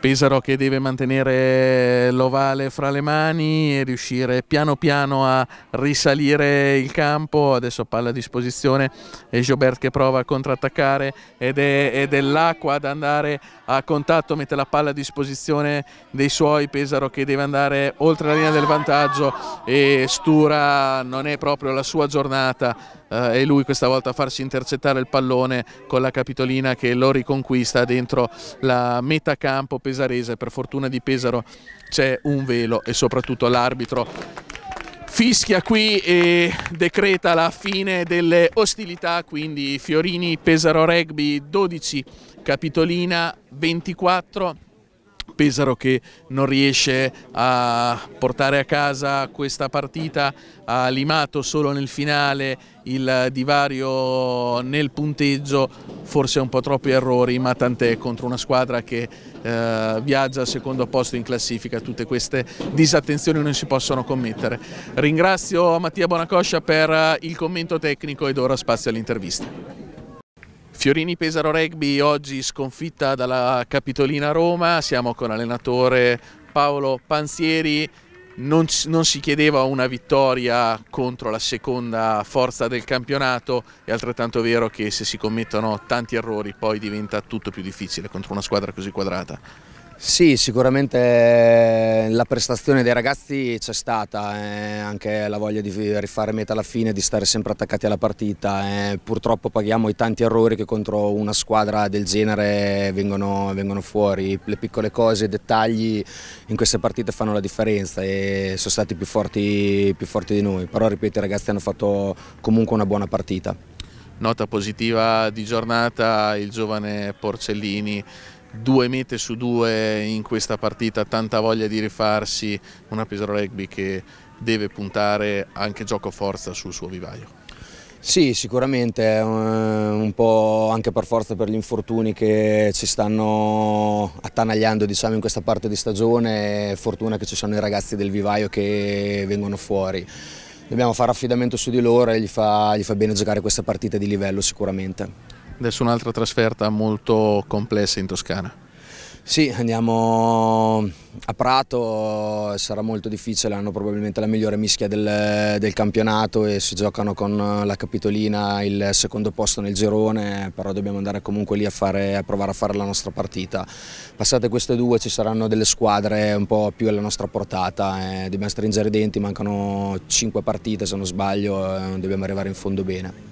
Pesaro che deve mantenere l'ovale fra le mani e riuscire piano piano a risalire il campo, adesso palla a disposizione e Jobert che prova a contrattaccare ed è, ed è l'acqua ad andare a contatto, mette la palla a disposizione dei suoi, Pesaro che deve andare oltre la linea del vantaggio e Stura non è proprio la sua giornata è eh, lui questa volta a farsi intercettare il pallone con la Capitolina che lo riconquista dentro la metà campo pesarese. Per fortuna di Pesaro c'è un velo e soprattutto l'arbitro fischia qui e decreta la fine delle ostilità, quindi Fiorini Pesaro Rugby 12, Capitolina 24. Pesaro che non riesce a portare a casa questa partita, ha limato solo nel finale il divario nel punteggio, forse un po' troppi errori, ma tant'è contro una squadra che eh, viaggia al secondo posto in classifica, tutte queste disattenzioni non si possono commettere. Ringrazio Mattia Bonacoscia per il commento tecnico ed ora spazio all'intervista. Fiorini Pesaro Rugby oggi sconfitta dalla Capitolina Roma, siamo con allenatore Paolo Panzieri, non, non, si chiedeva una vittoria contro la seconda forza del campionato, è altrettanto vero che se si commettono tanti errori poi diventa tutto più difficile contro una squadra così quadrata. Sì, sicuramente eh, la prestazione dei ragazzi c'è stata, eh, anche la voglia di rifare meta alla fine, di stare sempre attaccati alla partita. Eh, purtroppo paghiamo i tanti errori che contro una squadra del genere vengono, vengono, fuori. Le piccole cose, i dettagli in queste partite fanno la differenza e sono stati più forti, più forti di noi. Però ripeto, i ragazzi hanno fatto comunque una buona partita. Nota positiva di giornata, il giovane Porcellini due mete su due in questa partita, tanta voglia di rifarsi, una Pesaro Rugby che deve puntare anche gioco forza sul suo vivaio. Sì, sicuramente, eh, un po' anche per forza per gli infortuni che ci stanno attanagliando diciamo, in questa parte di stagione, fortuna che ci sono i ragazzi del vivaio che vengono fuori. Dobbiamo fare affidamento su di loro e gli fa, gli fa bene giocare questa partita di livello sicuramente. Adesso un'altra trasferta molto complessa in Toscana. Sì, andiamo a Prato, sarà molto difficile, hanno probabilmente la migliore mischia del, del, campionato e si giocano con la Capitolina il secondo posto nel girone, però dobbiamo andare comunque lì a, fare, a, provare a fare la nostra partita. Passate queste due ci saranno delle squadre un po' più alla nostra portata, eh, dobbiamo stringere i denti, mancano 5 partite se non sbaglio, eh, dobbiamo arrivare in fondo bene.